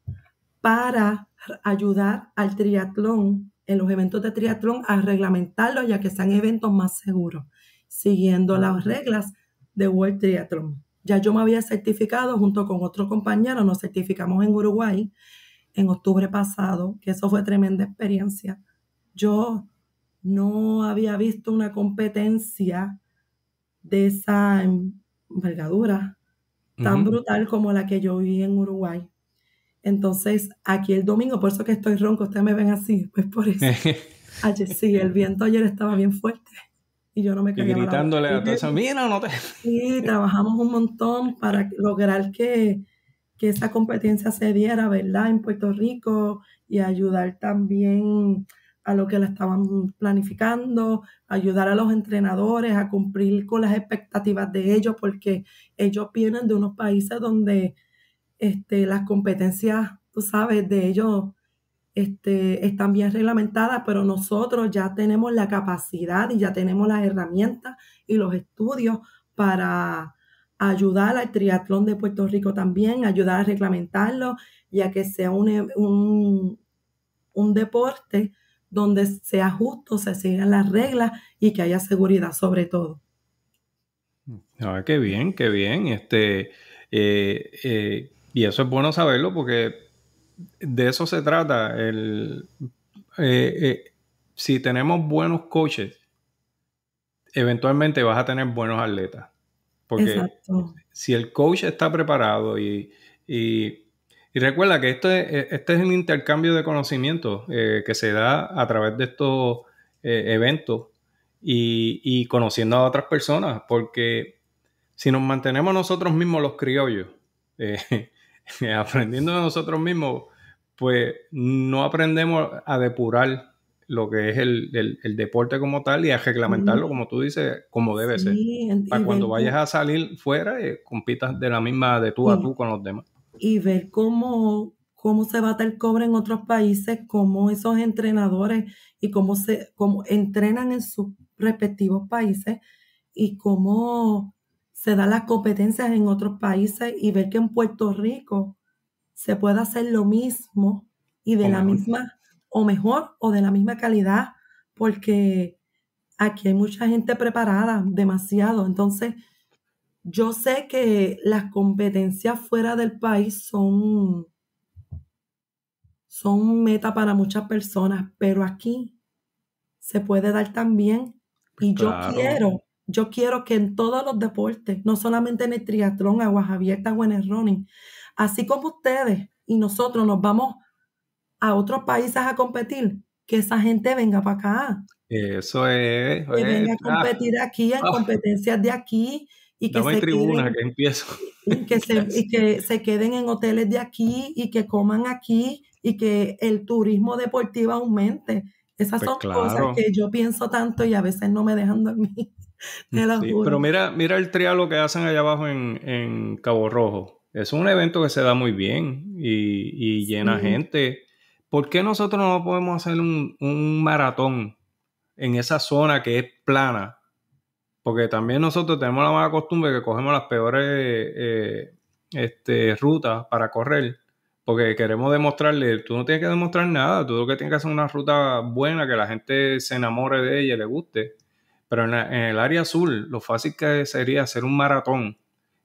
para ayudar al triatlón en los eventos de triatlón a reglamentarlos ya que sean eventos más seguros, siguiendo las reglas de World Triathlon. Ya yo me había certificado junto con otro compañero, nos certificamos en Uruguay en octubre pasado, que eso fue tremenda experiencia. Yo no había visto una competencia de esa envergadura tan brutal como la que yo vi en Uruguay. Entonces, aquí el domingo, por eso que estoy ronco, ustedes me ven así, pues por eso. ayer sí, el viento ayer estaba bien fuerte y yo no me quería. Y gritándole a todos, mira, no te. Sí, trabajamos un montón para lograr que, que esa competencia se diera, ¿verdad?, en Puerto Rico y ayudar también a lo que la estaban planificando, ayudar a los entrenadores a cumplir con las expectativas de ellos, porque ellos vienen de unos países donde este, las competencias, tú sabes, de ellos este, están bien reglamentadas, pero nosotros ya tenemos la capacidad y ya tenemos las herramientas y los estudios para ayudar al triatlón de Puerto Rico también, ayudar a reglamentarlo y a que sea un, un, deporte donde sea justo, se sigan las reglas y que haya seguridad sobre todo. Ah, qué bien, qué bien. Este, eh, eh, y eso es bueno saberlo porque de eso se trata. El, eh, eh, si tenemos buenos coaches, eventualmente vas a tener buenos atletas. Porque si el coach está preparado y, recuerda que esto e, este es un intercambio de conocimientos eh, que se da a través de estos eventos y, conociendo a otras personas, porque si nos mantenemos nosotros mismos los criollos, aprendiendo de nosotros mismos, pues no aprendemos a depurar lo que es el, el, deporte como tal y a reglamentarlo, como tú dices, como debe ser. Para cuando vayas a salir fuera, eh, compitas de la misma, de tú a tú con los demás. Y ver cómo, cómo se bate el cobre en otros países, cómo esos entrenadores y cómo, se, cómo entrenan en sus respectivos países y cómo se dan las competencias en otros países y ver que en Puerto Rico se puede hacer lo mismo y de la misma, o mejor, o de la misma calidad, porque aquí hay mucha gente preparada, demasiado. Entonces, yo sé que las competencias fuera del país son, son meta para muchas personas, pero aquí se puede dar también. Y yo quiero yo quiero que en todos los deportes, no solamente en el triatlón, aguas abiertas o en el running, así como ustedes y nosotros nos vamos a otros países a competir, que esa gente venga para acá. Eso es. Que pues, venga a competir aquí, en ah. competencias de aquí. Y que, se tribuna, queden, que, empiezo. que, se, queden en hoteles de aquí y que coman aquí y que el turismo deportivo aumente. Esas pues son cosas que yo pienso tanto y a veces no me dejan dormir. Pero mira, mira el trialo que hacen allá abajo en, Cabo Rojo. Es un evento que se da muy bien y, llena gente. ¿Por qué nosotros no podemos hacer un, maratón en esa zona que es plana? Porque también nosotros tenemos la mala costumbre que cogemos las peores eh, este, rutas para correr porque queremos demostrarle, tú no tienes que demostrar nada, tú lo que tienes que hacer es una ruta buena, que la gente se enamore de ella, le guste. Pero en, el área azul, lo fácil que sería hacer un maratón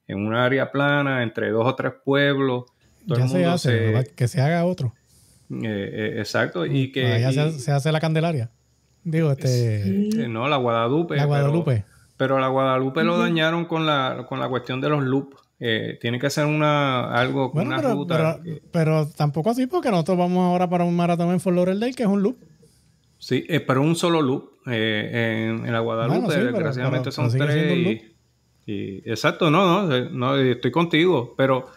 en un área plana, entre dos o tres pueblos. Todo se hace, que se haga otro. Eh, eh, exacto, y ah, que... se, hace, la Candelaria. Digo, este... Eh, no, la Guadalupe. La Guadalupe. Pero, la Guadalupe lo dañaron con la, con la cuestión de los loops. tiene que ser una algo con una pero, ruta. Pero, tampoco así, porque nosotros vamos ahora para un maratón en Fort que es un loop. Sí, eh, pero un solo loop. Eh, en, la Guadalupe, desgraciadamente son tres. exacto, no, no, eh, estoy contigo, pero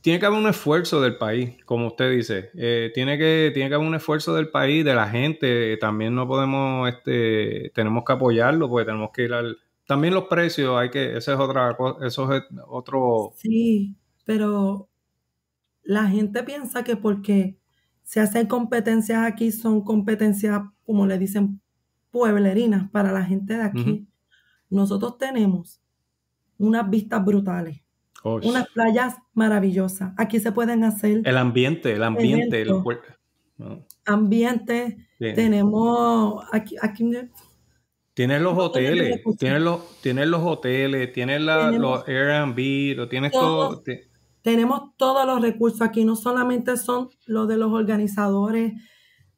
tiene que haber un esfuerzo del país, como usted dice. tiene, que, tiene que haber un esfuerzo del país, de la gente. También no podemos, este, tenemos que apoyarlo porque tenemos que ir al... También los precios, hay que, esa es otra cosa, eso es otro... Sí, pero la gente piensa que porque se hacen competencias aquí, son competencias, como le dicen, pueblerinas para la gente de aquí. Nosotros tenemos unas vistas brutales. unas playas maravillosas. Aquí se pueden hacer. El ambiente, el ambiente. El... Ambiente. Tenemos. Aquí, aquí... Tienes los hoteles, tienes los, los hoteles, tienes los Airbnb, lo tienes todo. Tenemos todos los recursos aquí, no solamente son los de los organizadores,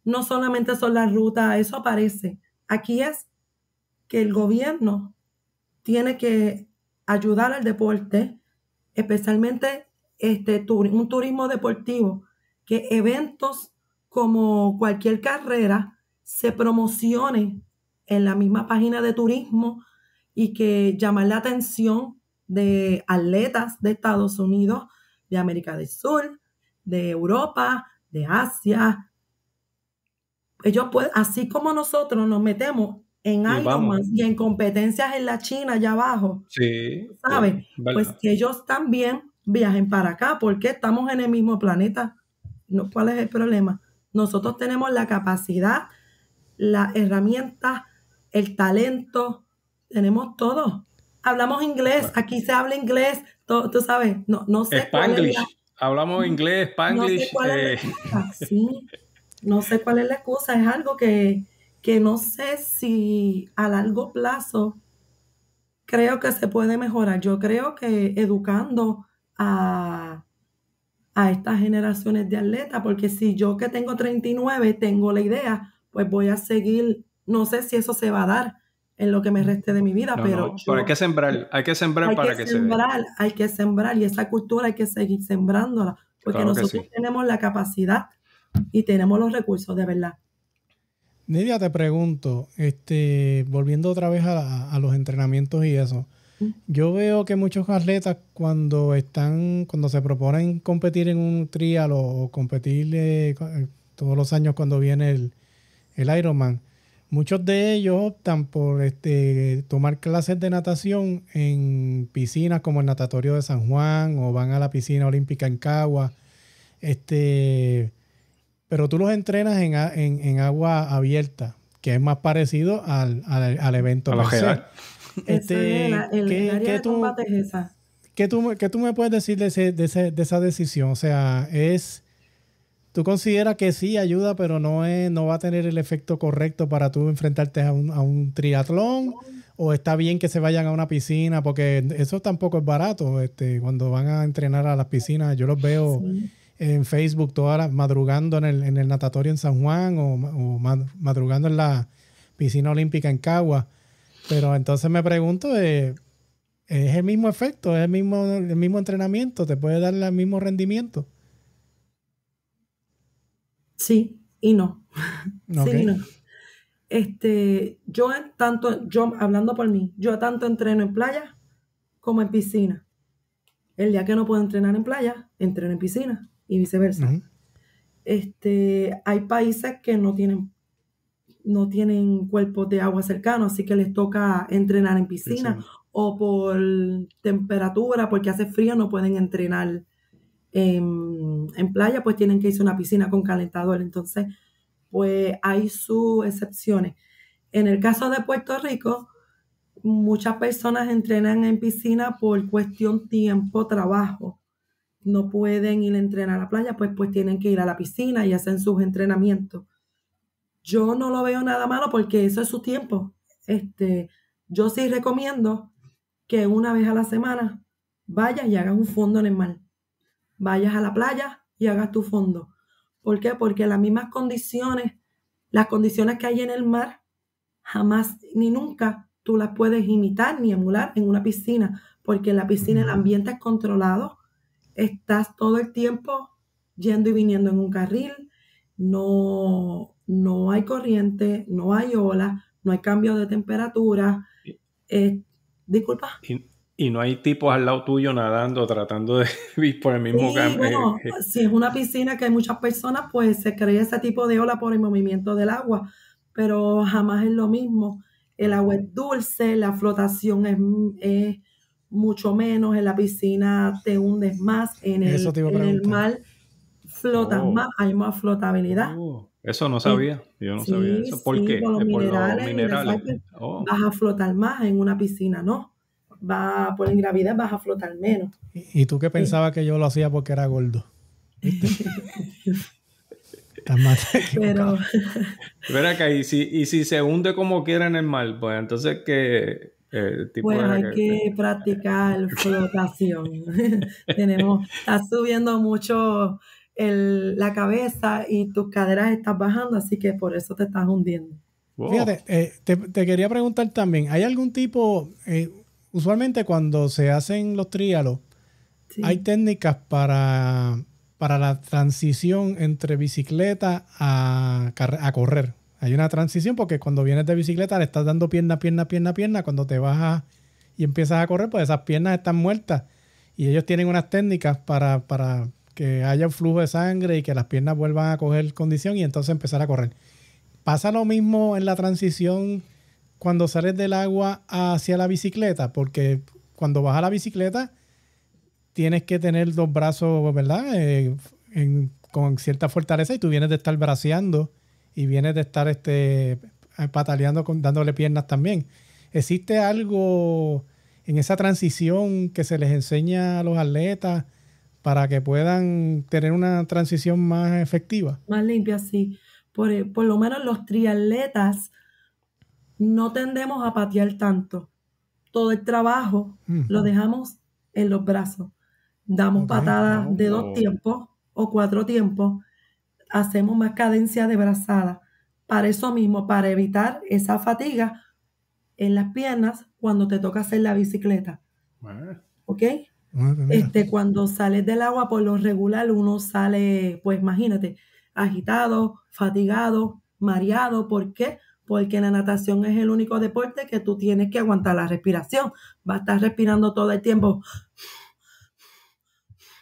no solamente son las rutas, eso aparece. Aquí es que el gobierno tiene que ayudar al deporte, especialmente este, un turismo deportivo, que eventos como cualquier carrera se promocione en la misma página de turismo y que llame la atención de atletas de Estados Unidos, de América del Sur, de Europa, de Asia. Ellos pueden, así como nosotros nos metemos en Ironman y en competencias en la China allá abajo, sí, ¿sabes? Pues que ellos también viajen para acá porque estamos en el mismo planeta. No, ¿Cuál es el problema? Nosotros tenemos la capacidad, la herramienta, el talento, tenemos todo hablamos inglés, aquí se habla inglés, tú, sabes, no, no sé. cuál hablamos inglés, Spanglish. Eh. No sé cuál es la excusa, es algo que, que no sé si a largo plazo creo que se puede mejorar. Yo creo que educando a, a estas generaciones de atletas, porque si yo que tengo 39 tengo la idea, pues voy a seguir, no sé si eso se va a dar, en lo que me reste de mi vida. pero, hay que sembrar, hay que sembrar para que, sembrar, Hay que sembrar y esa cultura hay que seguir sembrándola, porque nosotros tenemos la capacidad y tenemos los recursos de verdad. Nidia, te pregunto, este, volviendo otra vez a, los entrenamientos y eso. Yo veo que muchos atletas cuando están, cuando se proponen competir en un trial o, competir eh, todos los años cuando viene el, el Ironman, Muchos de ellos optan por este, tomar clases de natación en piscinas como el Natatorio de San Juan o van a la piscina olímpica en Cagua. Este, pero tú los entrenas en, en, agua abierta, que es más parecido al, evento. A la Este, ¿qué, tú, combate es esa. ¿qué tú, ¿qué tú, me puedes decir de, de esa decisión? O sea, es ¿Tú consideras que sí ayuda, pero no, es, no va a tener el efecto correcto para tú enfrentarte a un, triatlón? ¿O está bien que se vayan a una piscina? Porque eso tampoco es barato. Este, cuando van a entrenar a las piscinas, yo los veo en Facebook todas madrugando en el, en el natatorio en San Juan o, madrugando en la piscina olímpica en Cagua. Pero entonces me pregunto, eh, ¿es el mismo efecto? ¿Es el mismo, el mismo entrenamiento? ¿Te puede dar el mismo rendimiento? Sí y no. Sí y no. Este, yo tanto, yo hablando por mí, yo tanto entreno en playa como en piscina. El día que no puedo entrenar en playa, entreno en piscina y viceversa. Este, hay países que no tienen no tienen cuerpos de agua cercano, así que les toca entrenar en piscina. o por temperatura, porque hace frío no pueden entrenar en, playa, pues tienen que irse a una piscina con calentador. Entonces, pues hay sus excepciones. En el caso de Puerto Rico, muchas personas entrenan en piscina por cuestión tiempo, trabajo. No pueden ir a entrenar a la playa, pues, pues tienen que ir a la piscina y hacen sus entrenamientos. Yo no lo veo nada malo porque eso es su tiempo. Este, yo sí recomiendo que una vez a la semana vayas y hagas un fondo en el mar vayas a la playa y hagas tu fondo. ¿Por qué? Porque las mismas condiciones, las condiciones que hay en el mar, jamás ni nunca tú las puedes imitar ni emular en una piscina, porque en la piscina el ambiente es controlado, estás todo el tiempo yendo y viniendo en un carril, no, no hay corriente, no hay olas, no hay cambio de temperatura. Eh, disculpa y no hay tipos al lado tuyo nadando, tratando de ir por el mismo eh, eh. si es una piscina que hay muchas personas, pues se crea ese tipo de ola por el movimiento del agua, pero jamás es lo mismo. El agua es dulce, la flotación es, mucho menos, en la piscina te hundes más, en el, en el mar flotas oh. más, hay más flotabilidad. Oh, eso no sabía, yo no sabía eso. ¿Por qué? Por los, eh, oh. Vas a flotar más en una piscina, ¿no? va por gravedad, vas a flotar menos. ¿Y tú qué pensabas que yo lo hacía porque era gordo? más Pero... Acá, y si, y si se hunde como quiera en el mar, pues entonces que... Eh, bueno, pues hay que, practicar flotación. Tenemos, estás subiendo mucho la cabeza y tus caderas están bajando, así que por eso te estás hundiendo. Fíjate, eh, te, quería preguntar también, ¿hay algún tipo, eh, usualmente cuando se hacen los tríalos, hay técnicas para, para la transición entre bicicleta a, correr. Hay una transición porque cuando vienes de bicicleta le estás dando pierna, pierna, pierna, pierna. Cuando te bajas y empiezas a correr, pues esas piernas están muertas. Y ellos tienen unas técnicas para, para que haya un flujo de sangre y que las piernas vuelvan a coger condición y entonces empezar a correr. Pasa lo mismo en la transición cuando sales del agua hacia la bicicleta, porque cuando vas a la bicicleta tienes que tener dos brazos, ¿verdad? Eh, con cierta fortaleza y tú vienes de estar braceando y vienes de estar este, pataleando, dándole piernas también. ¿Existe algo en esa transición que se les enseña a los atletas para que puedan tener una transición más efectiva? Más limpia, sí. Por, por lo menos los triatletas no tendemos a patear tanto. Todo el trabajo lo dejamos en los brazos. Damos patadas de dos tiempos o cuatro tiempos. Hacemos más cadencia de brazada. Para eso mismo, para evitar esa fatiga en las piernas cuando te toca hacer la bicicleta. ¿Ok? este, cuando sales del agua, por lo regular uno sale, pues imagínate, agitado, fatigado, mareado. ¿Por qué? porque la natación es el único deporte que tú tienes que aguantar la respiración. Va a estar respirando todo el tiempo.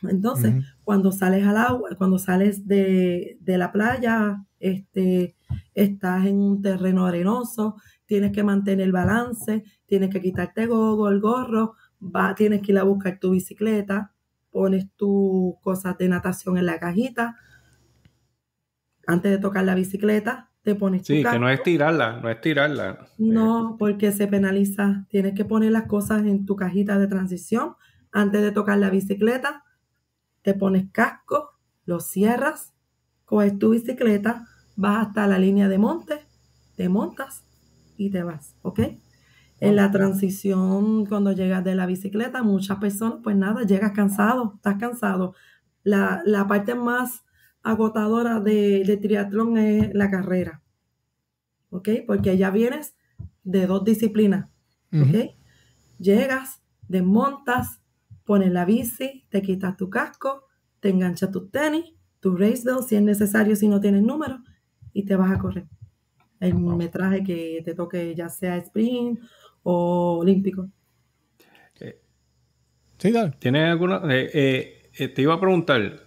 Entonces, cuando sales al agua, cuando sales de, la playa, este, estás en un terreno arenoso, tienes que mantener el balance, tienes que quitarte gogo, el gorro, tienes que ir a buscar tu bicicleta, pones tus cosas de natación en la cajita antes de tocar la bicicleta, pones Sí, que no es tirarla, no es tirarla. No, eh, porque se penaliza. Tienes que poner las cosas en tu cajita de transición antes de tocar la bicicleta. Te pones casco, lo cierras, coges tu bicicleta, vas hasta la línea de monte, te montas y te vas, ¿ok? En la transición, cuando llegas de la bicicleta, muchas personas, pues nada, llegas cansado, estás cansado. La, la parte más agotadora de, triatlón es la carrera. ¿Ok? Porque ya vienes de dos disciplinas. ¿Ok? Llegas, desmontas, pones la bici, te quitas tu casco, te enganchas tus tenis, tu race belt si es necesario, si no tienes número, y te vas a correr. El metraje que te toque, ya sea sprint o olímpico. Eh, sí, dale. ¿Tienes alguna? Eh, eh, te iba a preguntar,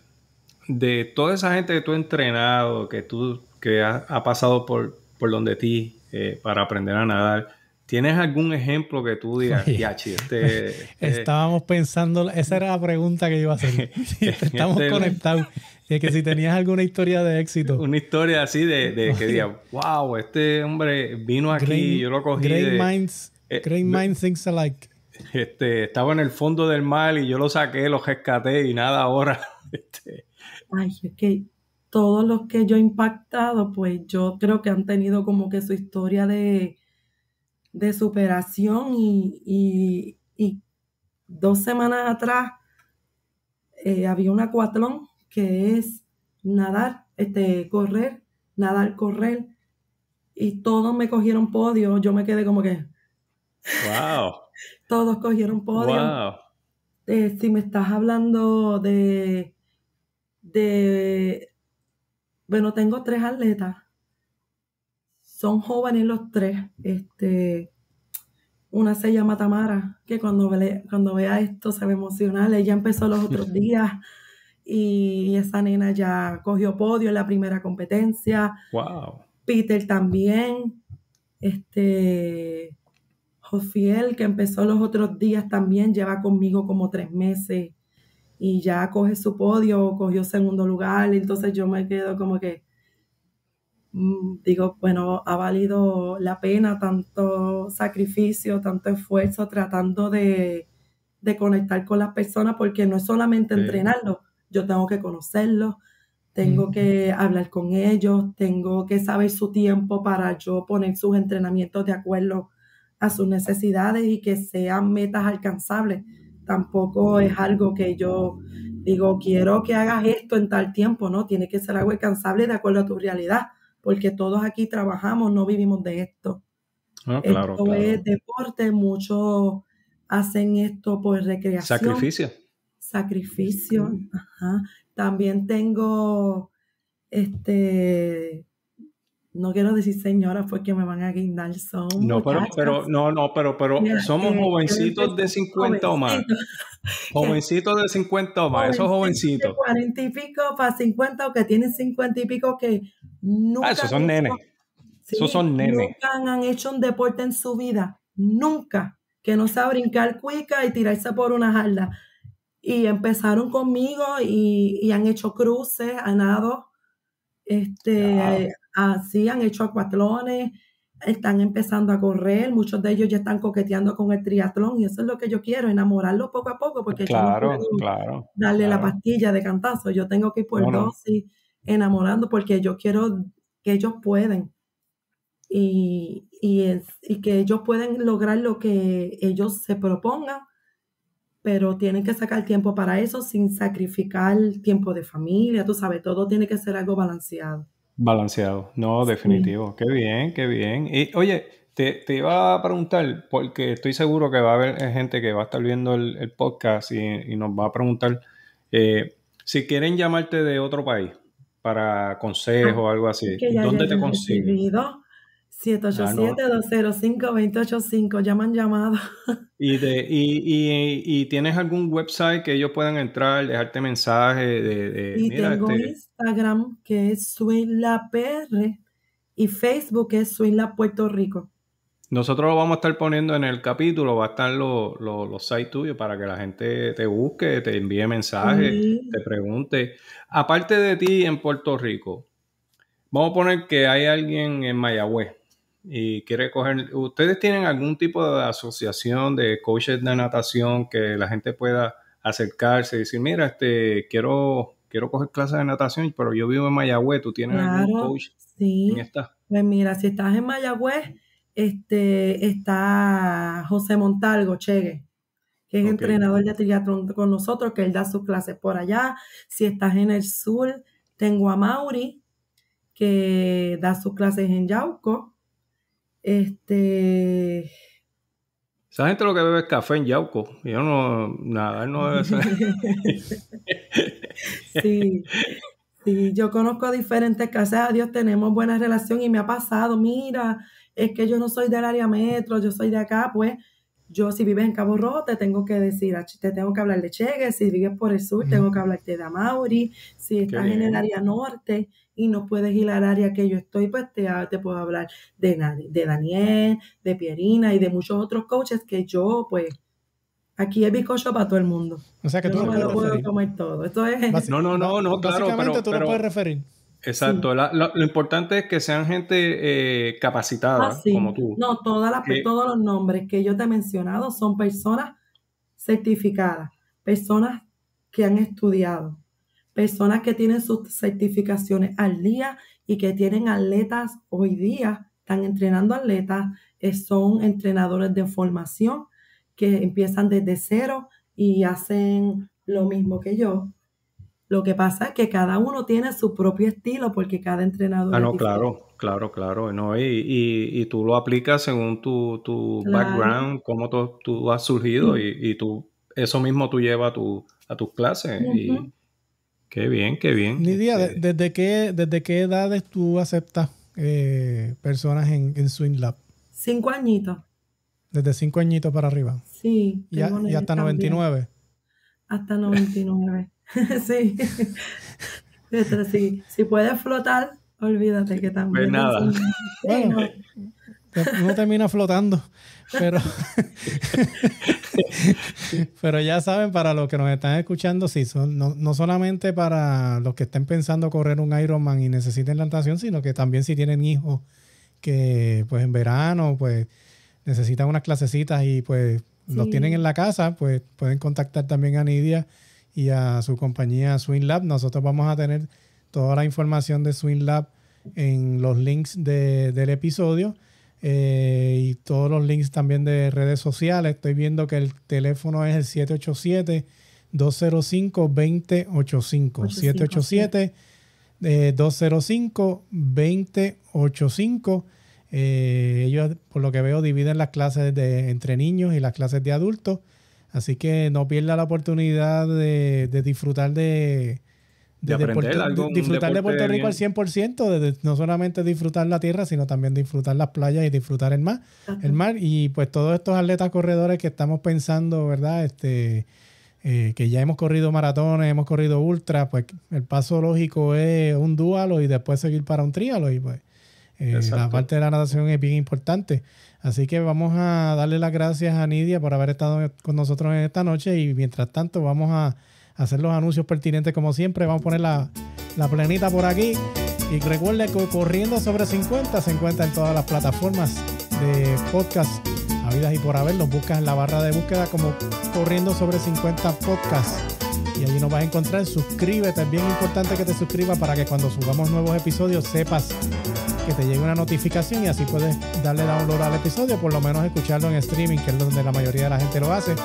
de toda esa gente que tú has entrenado, que tú que ha, pasado por, por donde ti eh, para aprender a nadar, ¿tienes algún ejemplo que tú digas, Yachi, este, eh, Estábamos pensando, esa era la pregunta que iba a hacer. Este, estamos este, conectados. Es que si tenías alguna historia de éxito. Una historia así de, que digas, wow, este hombre vino aquí, y yo lo cogí. Great minds, eh, great minds things alike. Este, estaba en el fondo del mar y yo lo saqué, lo rescaté y nada ahora. Este, ay, es que todos los que yo he impactado, pues yo creo que han tenido como que su historia de, superación y, dos semanas atrás eh, había una cuatrón que es nadar, este, correr, nadar, correr y todos me cogieron podio, yo me quedé como que... ¡Wow! todos cogieron podio. ¡Wow! Eh, si me estás hablando de de, bueno, tengo tres atletas. Son jóvenes los tres. Este, una se llama Tamara, que cuando, cuando vea esto se ve emocional. Ella empezó los otros días y esa nena ya cogió podio en la primera competencia. Wow. Peter también. Este, Jofiel, que empezó los otros días también, lleva conmigo como tres meses y ya coge su podio, cogió segundo lugar, entonces yo me quedo como que, mm, digo, bueno, ha valido la pena tanto sacrificio, tanto esfuerzo tratando de, conectar con las personas, porque no es solamente entrenarlos, yo tengo que conocerlos, tengo que hablar con ellos, tengo que saber su tiempo para yo poner sus entrenamientos de acuerdo a sus necesidades y que sean metas alcanzables tampoco es algo que yo digo, quiero que hagas esto en tal tiempo, ¿no? Tiene que ser algo alcanzable de acuerdo a tu realidad, porque todos aquí trabajamos, no vivimos de esto. Ah, esto es deporte, muchos hacen esto por recreación. Sacrificio. Sacrificio, ajá. También tengo este no quiero decir señora porque me van a guindar, son. No, pero, pero, no, no, pero, pero somos eh, jovencitos de 50 o más. Jovencitos de 50 o más, esos jovencitos. 40 y pico para 50 o que tienen 50 y pico que nunca. Ah, esos son nenes. esos son nenes. Nunca han hecho un deporte en su vida. Nunca. Que no sea brincar cuica y tirarse por una jarda. Y empezaron conmigo y, han hecho cruces, han nadado. Este, Así han hecho acuatlones, están empezando a correr, muchos de ellos ya están coqueteando con el triatlón y eso es lo que yo quiero, enamorarlo poco a poco porque claro, yo no darle la pastilla de cantazo, yo tengo que ir por dos dosis enamorando porque yo quiero que ellos pueden y, y, y que ellos pueden lograr lo que ellos se propongan, pero tienen que sacar tiempo para eso sin sacrificar tiempo de familia, tú sabes, todo tiene que ser algo balanceado. Balanceado. No, definitivo. Qué bien, qué bien. Y oye, te, te, iba a preguntar, porque estoy seguro que va a haber gente que va a estar viendo el, podcast y, nos va a preguntar eh, si quieren llamarte de otro país para consejo o ah, algo así. ¿Dónde te consigo. 787 205 285 llaman llamada. ¿Y, de, y, y, y, tienes algún website que ellos puedan entrar, dejarte mensaje? De, y tengo este Instagram que es PR y Facebook que es suisla Puerto Rico. Nosotros lo vamos a estar poniendo en el capítulo, va a estar los lo, sites tuyos para que la gente te busque, te envíe mensajes, te pregunte. Aparte de ti en Puerto Rico, vamos a poner que hay alguien en Mayagüez y quiere coger. ¿Ustedes tienen algún tipo de asociación de coaches de natación que la gente pueda acercarse y decir, mira, este, quiero, quiero coger clases de natación, pero yo vivo en Mayagüez, ¿tú tienes algún coach? Sí. Pues mira, si estás en Mayagüez, este, está José Montalgo Chegue, que es entrenador de triatlón con nosotros, que él da sus clases por allá. Si estás en el sur, tengo a Mauri, que da sus clases en Yauco. Este. Esa gente lo que bebe es café en Yauco. Yo no, nada, no debe sí, sí, yo conozco diferentes casas. Ah, Dios tenemos buena relación y me ha pasado. Mira, es que yo no soy del área metro, yo soy de acá. Pues yo, si vives en Cabo Rojo, te tengo que decir, te tengo que hablar de Chegue. Si vives por el sur, tengo que hablarte de Amauri. Si estás en el área norte, y no puedes ir al área que yo estoy, pues te, puedo hablar de, de Daniel, de Pierina y de muchos otros coaches que yo, pues, aquí es bizcocho para todo el mundo. O sea que yo tú me lo puedo comer todo. Esto es... No, no, no, no, claro. pero, tú pero... puedes referir. Exacto. lo importante es que sean gente eh, capacitada, ah, como tú. No, todas las, eh, todos los nombres que yo te he mencionado son personas certificadas, personas que han estudiado, personas que tienen sus certificaciones al día y que tienen atletas hoy día, están entrenando atletas, eh, son entrenadores de formación que empiezan desde cero y hacen lo mismo que yo. Lo que pasa es que cada uno tiene su propio estilo porque cada entrenador. Ah, no, claro, claro, claro. y, tú lo aplicas según tu, background, cómo tú, has surgido mm. y, eso mismo tú llevas a, tus clases. Qué bien, qué bien. Nidia, este, ¿desde, qué, ¿desde qué edades tú aceptas eh, personas en, en Swing Lab? Cinco añitos. Desde cinco añitos para arriba. Sí. Y, hasta 99. Hasta 99. sí. Este, sí. Si puedes flotar, olvídate que también. Pues nada. Pues no termina flotando. Pero, pero ya saben, para los que nos están escuchando, sí, son, no, solamente para los que estén pensando correr un Ironman y necesiten la natación, sino que también si tienen hijos que pues en verano pues necesitan unas clasecitas y pues los tienen en la casa, pues pueden contactar también a Nidia y a su compañía Swing Lab. Nosotros vamos a tener toda la información de Swing Lab en los links del episodio eh, y todos los links también de redes sociales. Estoy viendo que el teléfono es el 787 205 2085. 787 205 2085. ellos, por lo que veo, dividen las clases de, entre niños y las clases de adultos. Así que no pierda la oportunidad de disfrutar de, disfrutar de Puerto Rico al 100%, de, no solamente disfrutar la tierra, sino también disfrutar las playas y disfrutar el mar. El mar y pues todos estos atletas corredores que estamos pensando, ¿verdad? Este, eh, que ya hemos corrido maratones, hemos corrido ultra, pues el paso lógico es un dualo y después seguir para un tríalo y pues eh, la parte de la natación es bien importante. Así que vamos a darle las gracias a Nidia por haber estado con nosotros en esta noche y mientras tanto vamos a hacer los anuncios pertinentes como siempre. Vamos a poner la, la planita por aquí. Y recuerde que Corriendo sobre 50 se encuentra en todas las plataformas de podcast habidas y por haber. Los buscas en la barra de búsqueda como Corriendo sobre 50 podcast. Y allí nos vas a encontrar. Suscríbete. Es bien importante que te suscribas para que cuando subamos nuevos episodios sepas que te llegue una notificación y así puedes darle download al episodio, por lo menos escucharlo en streaming, que es donde la mayoría de la gente lo hace.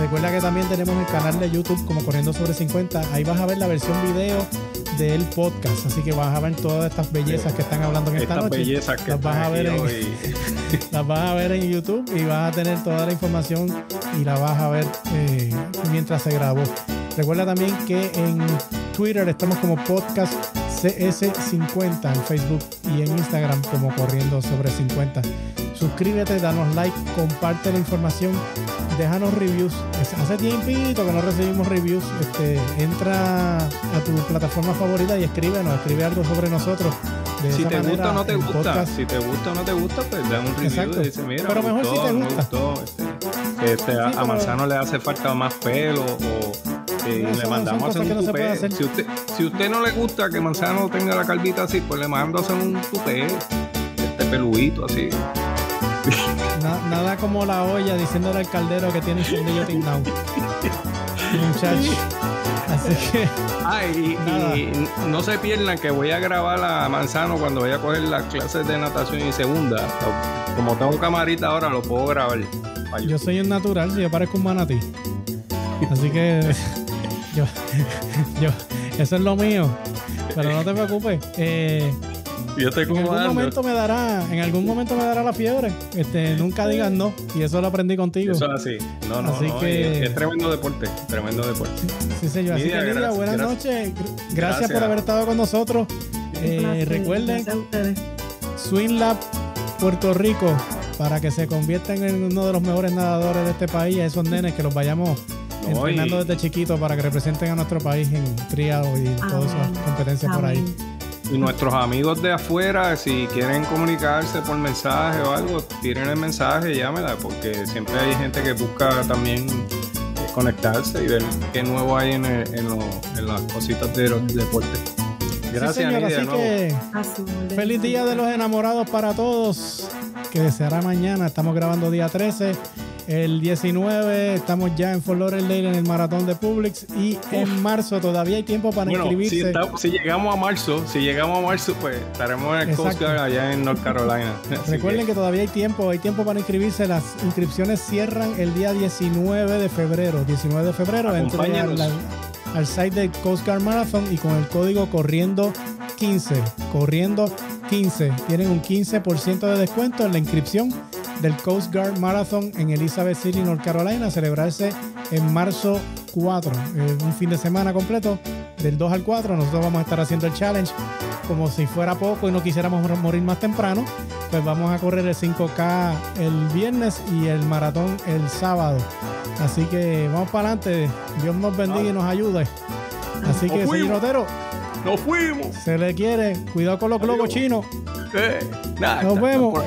Recuerda que también tenemos el canal de YouTube como Corriendo sobre 50. Ahí vas a ver la versión video del podcast. Así que vas a ver todas estas bellezas que están hablando en esta estas Bellezas que las vas a ver en, las vas a ver en YouTube y vas a tener toda la información y la vas a ver eh, mientras se grabó. Recuerda también que en Twitter estamos como podcast CS50 en Facebook y en Instagram como corriendo sobre 50 suscríbete, danos like, comparte la información, déjanos reviews. hace tiempito que no recibimos reviews. Este, entra a tu plataforma favorita y escríbenos, escribe algo sobre nosotros. si te gusta o no te gusta, si te gusta o no te gusta, pues da un review y dice, mira, pero me gustó, mejor si te gusta. Este, este, a, Manzano le hace falta más pelo o eh, le mandamos a hacer un tupé. Si usted, si usted no le gusta que Manzano tenga la calvita así, pues le mando a hacer un tupé, este peludito así nada como la olla diciéndole al caldero que tiene un niño Así que. Ay, ah, y, no se pierdan que voy a grabar a Manzano cuando vaya a coger las clases de natación y segunda. Como tengo camarita ahora, lo puedo grabar. yo soy un natural, si yo parezco un manatí. Así que. yo, yo. Eso es lo mío. Pero no te preocupes. Eh en algún momento me dará, en algún momento me dará la fiebre. Este, nunca digas no. Y eso lo aprendí contigo. es así. tremendo deporte, tremendo deporte. Sí, señor. Así buenas noches. Gracias, por haber estado con nosotros. Eh, recuerden, Swing Lab Puerto Rico, para que se conviertan en uno de los mejores nadadores de este país, a esos nenes que los vayamos entrenando desde chiquitos para que representen a nuestro país en triado y todas esas competencias por ahí. Y nuestros amigos de afuera, si quieren comunicarse por mensaje o algo, tiren el mensaje, llámela, porque siempre hay gente que busca también eh, conectarse y ver qué nuevo hay en, las cositas de los deportes. Gracias, feliz día de los enamorados para todos. Que será mañana, estamos grabando día 13 el 19 estamos ya en Fort Lauderdale en el maratón de Publix y en marzo todavía hay tiempo para inscribirse. Si, llegamos a marzo, si llegamos a marzo, pues estaremos en el Coast Guard allá en North Carolina. Recuerden que... todavía hay tiempo, hay tiempo para inscribirse. Las inscripciones cierran el día 19 de febrero. 19 de febrero entran al, al site de Coast Guard Marathon y con el código corriendo 15, corriendo 15. Tienen un 15% de descuento en la inscripción del Coast Guard Marathon en Elizabeth City, North Carolina, celebrarse en marzo 4, eh, un fin de semana completo, del 2 al 4. Nosotros vamos a estar haciendo el challenge como si fuera poco y no quisiéramos morir más temprano. Pues vamos a correr el 5K el viernes y el maratón el sábado. Así que vamos para adelante. Dios nos bendiga y nos ayude. Así que, señor Otero. Nos fuimos. Se le quiere. Cuidado con los globos chinos. Eh, nos vemos.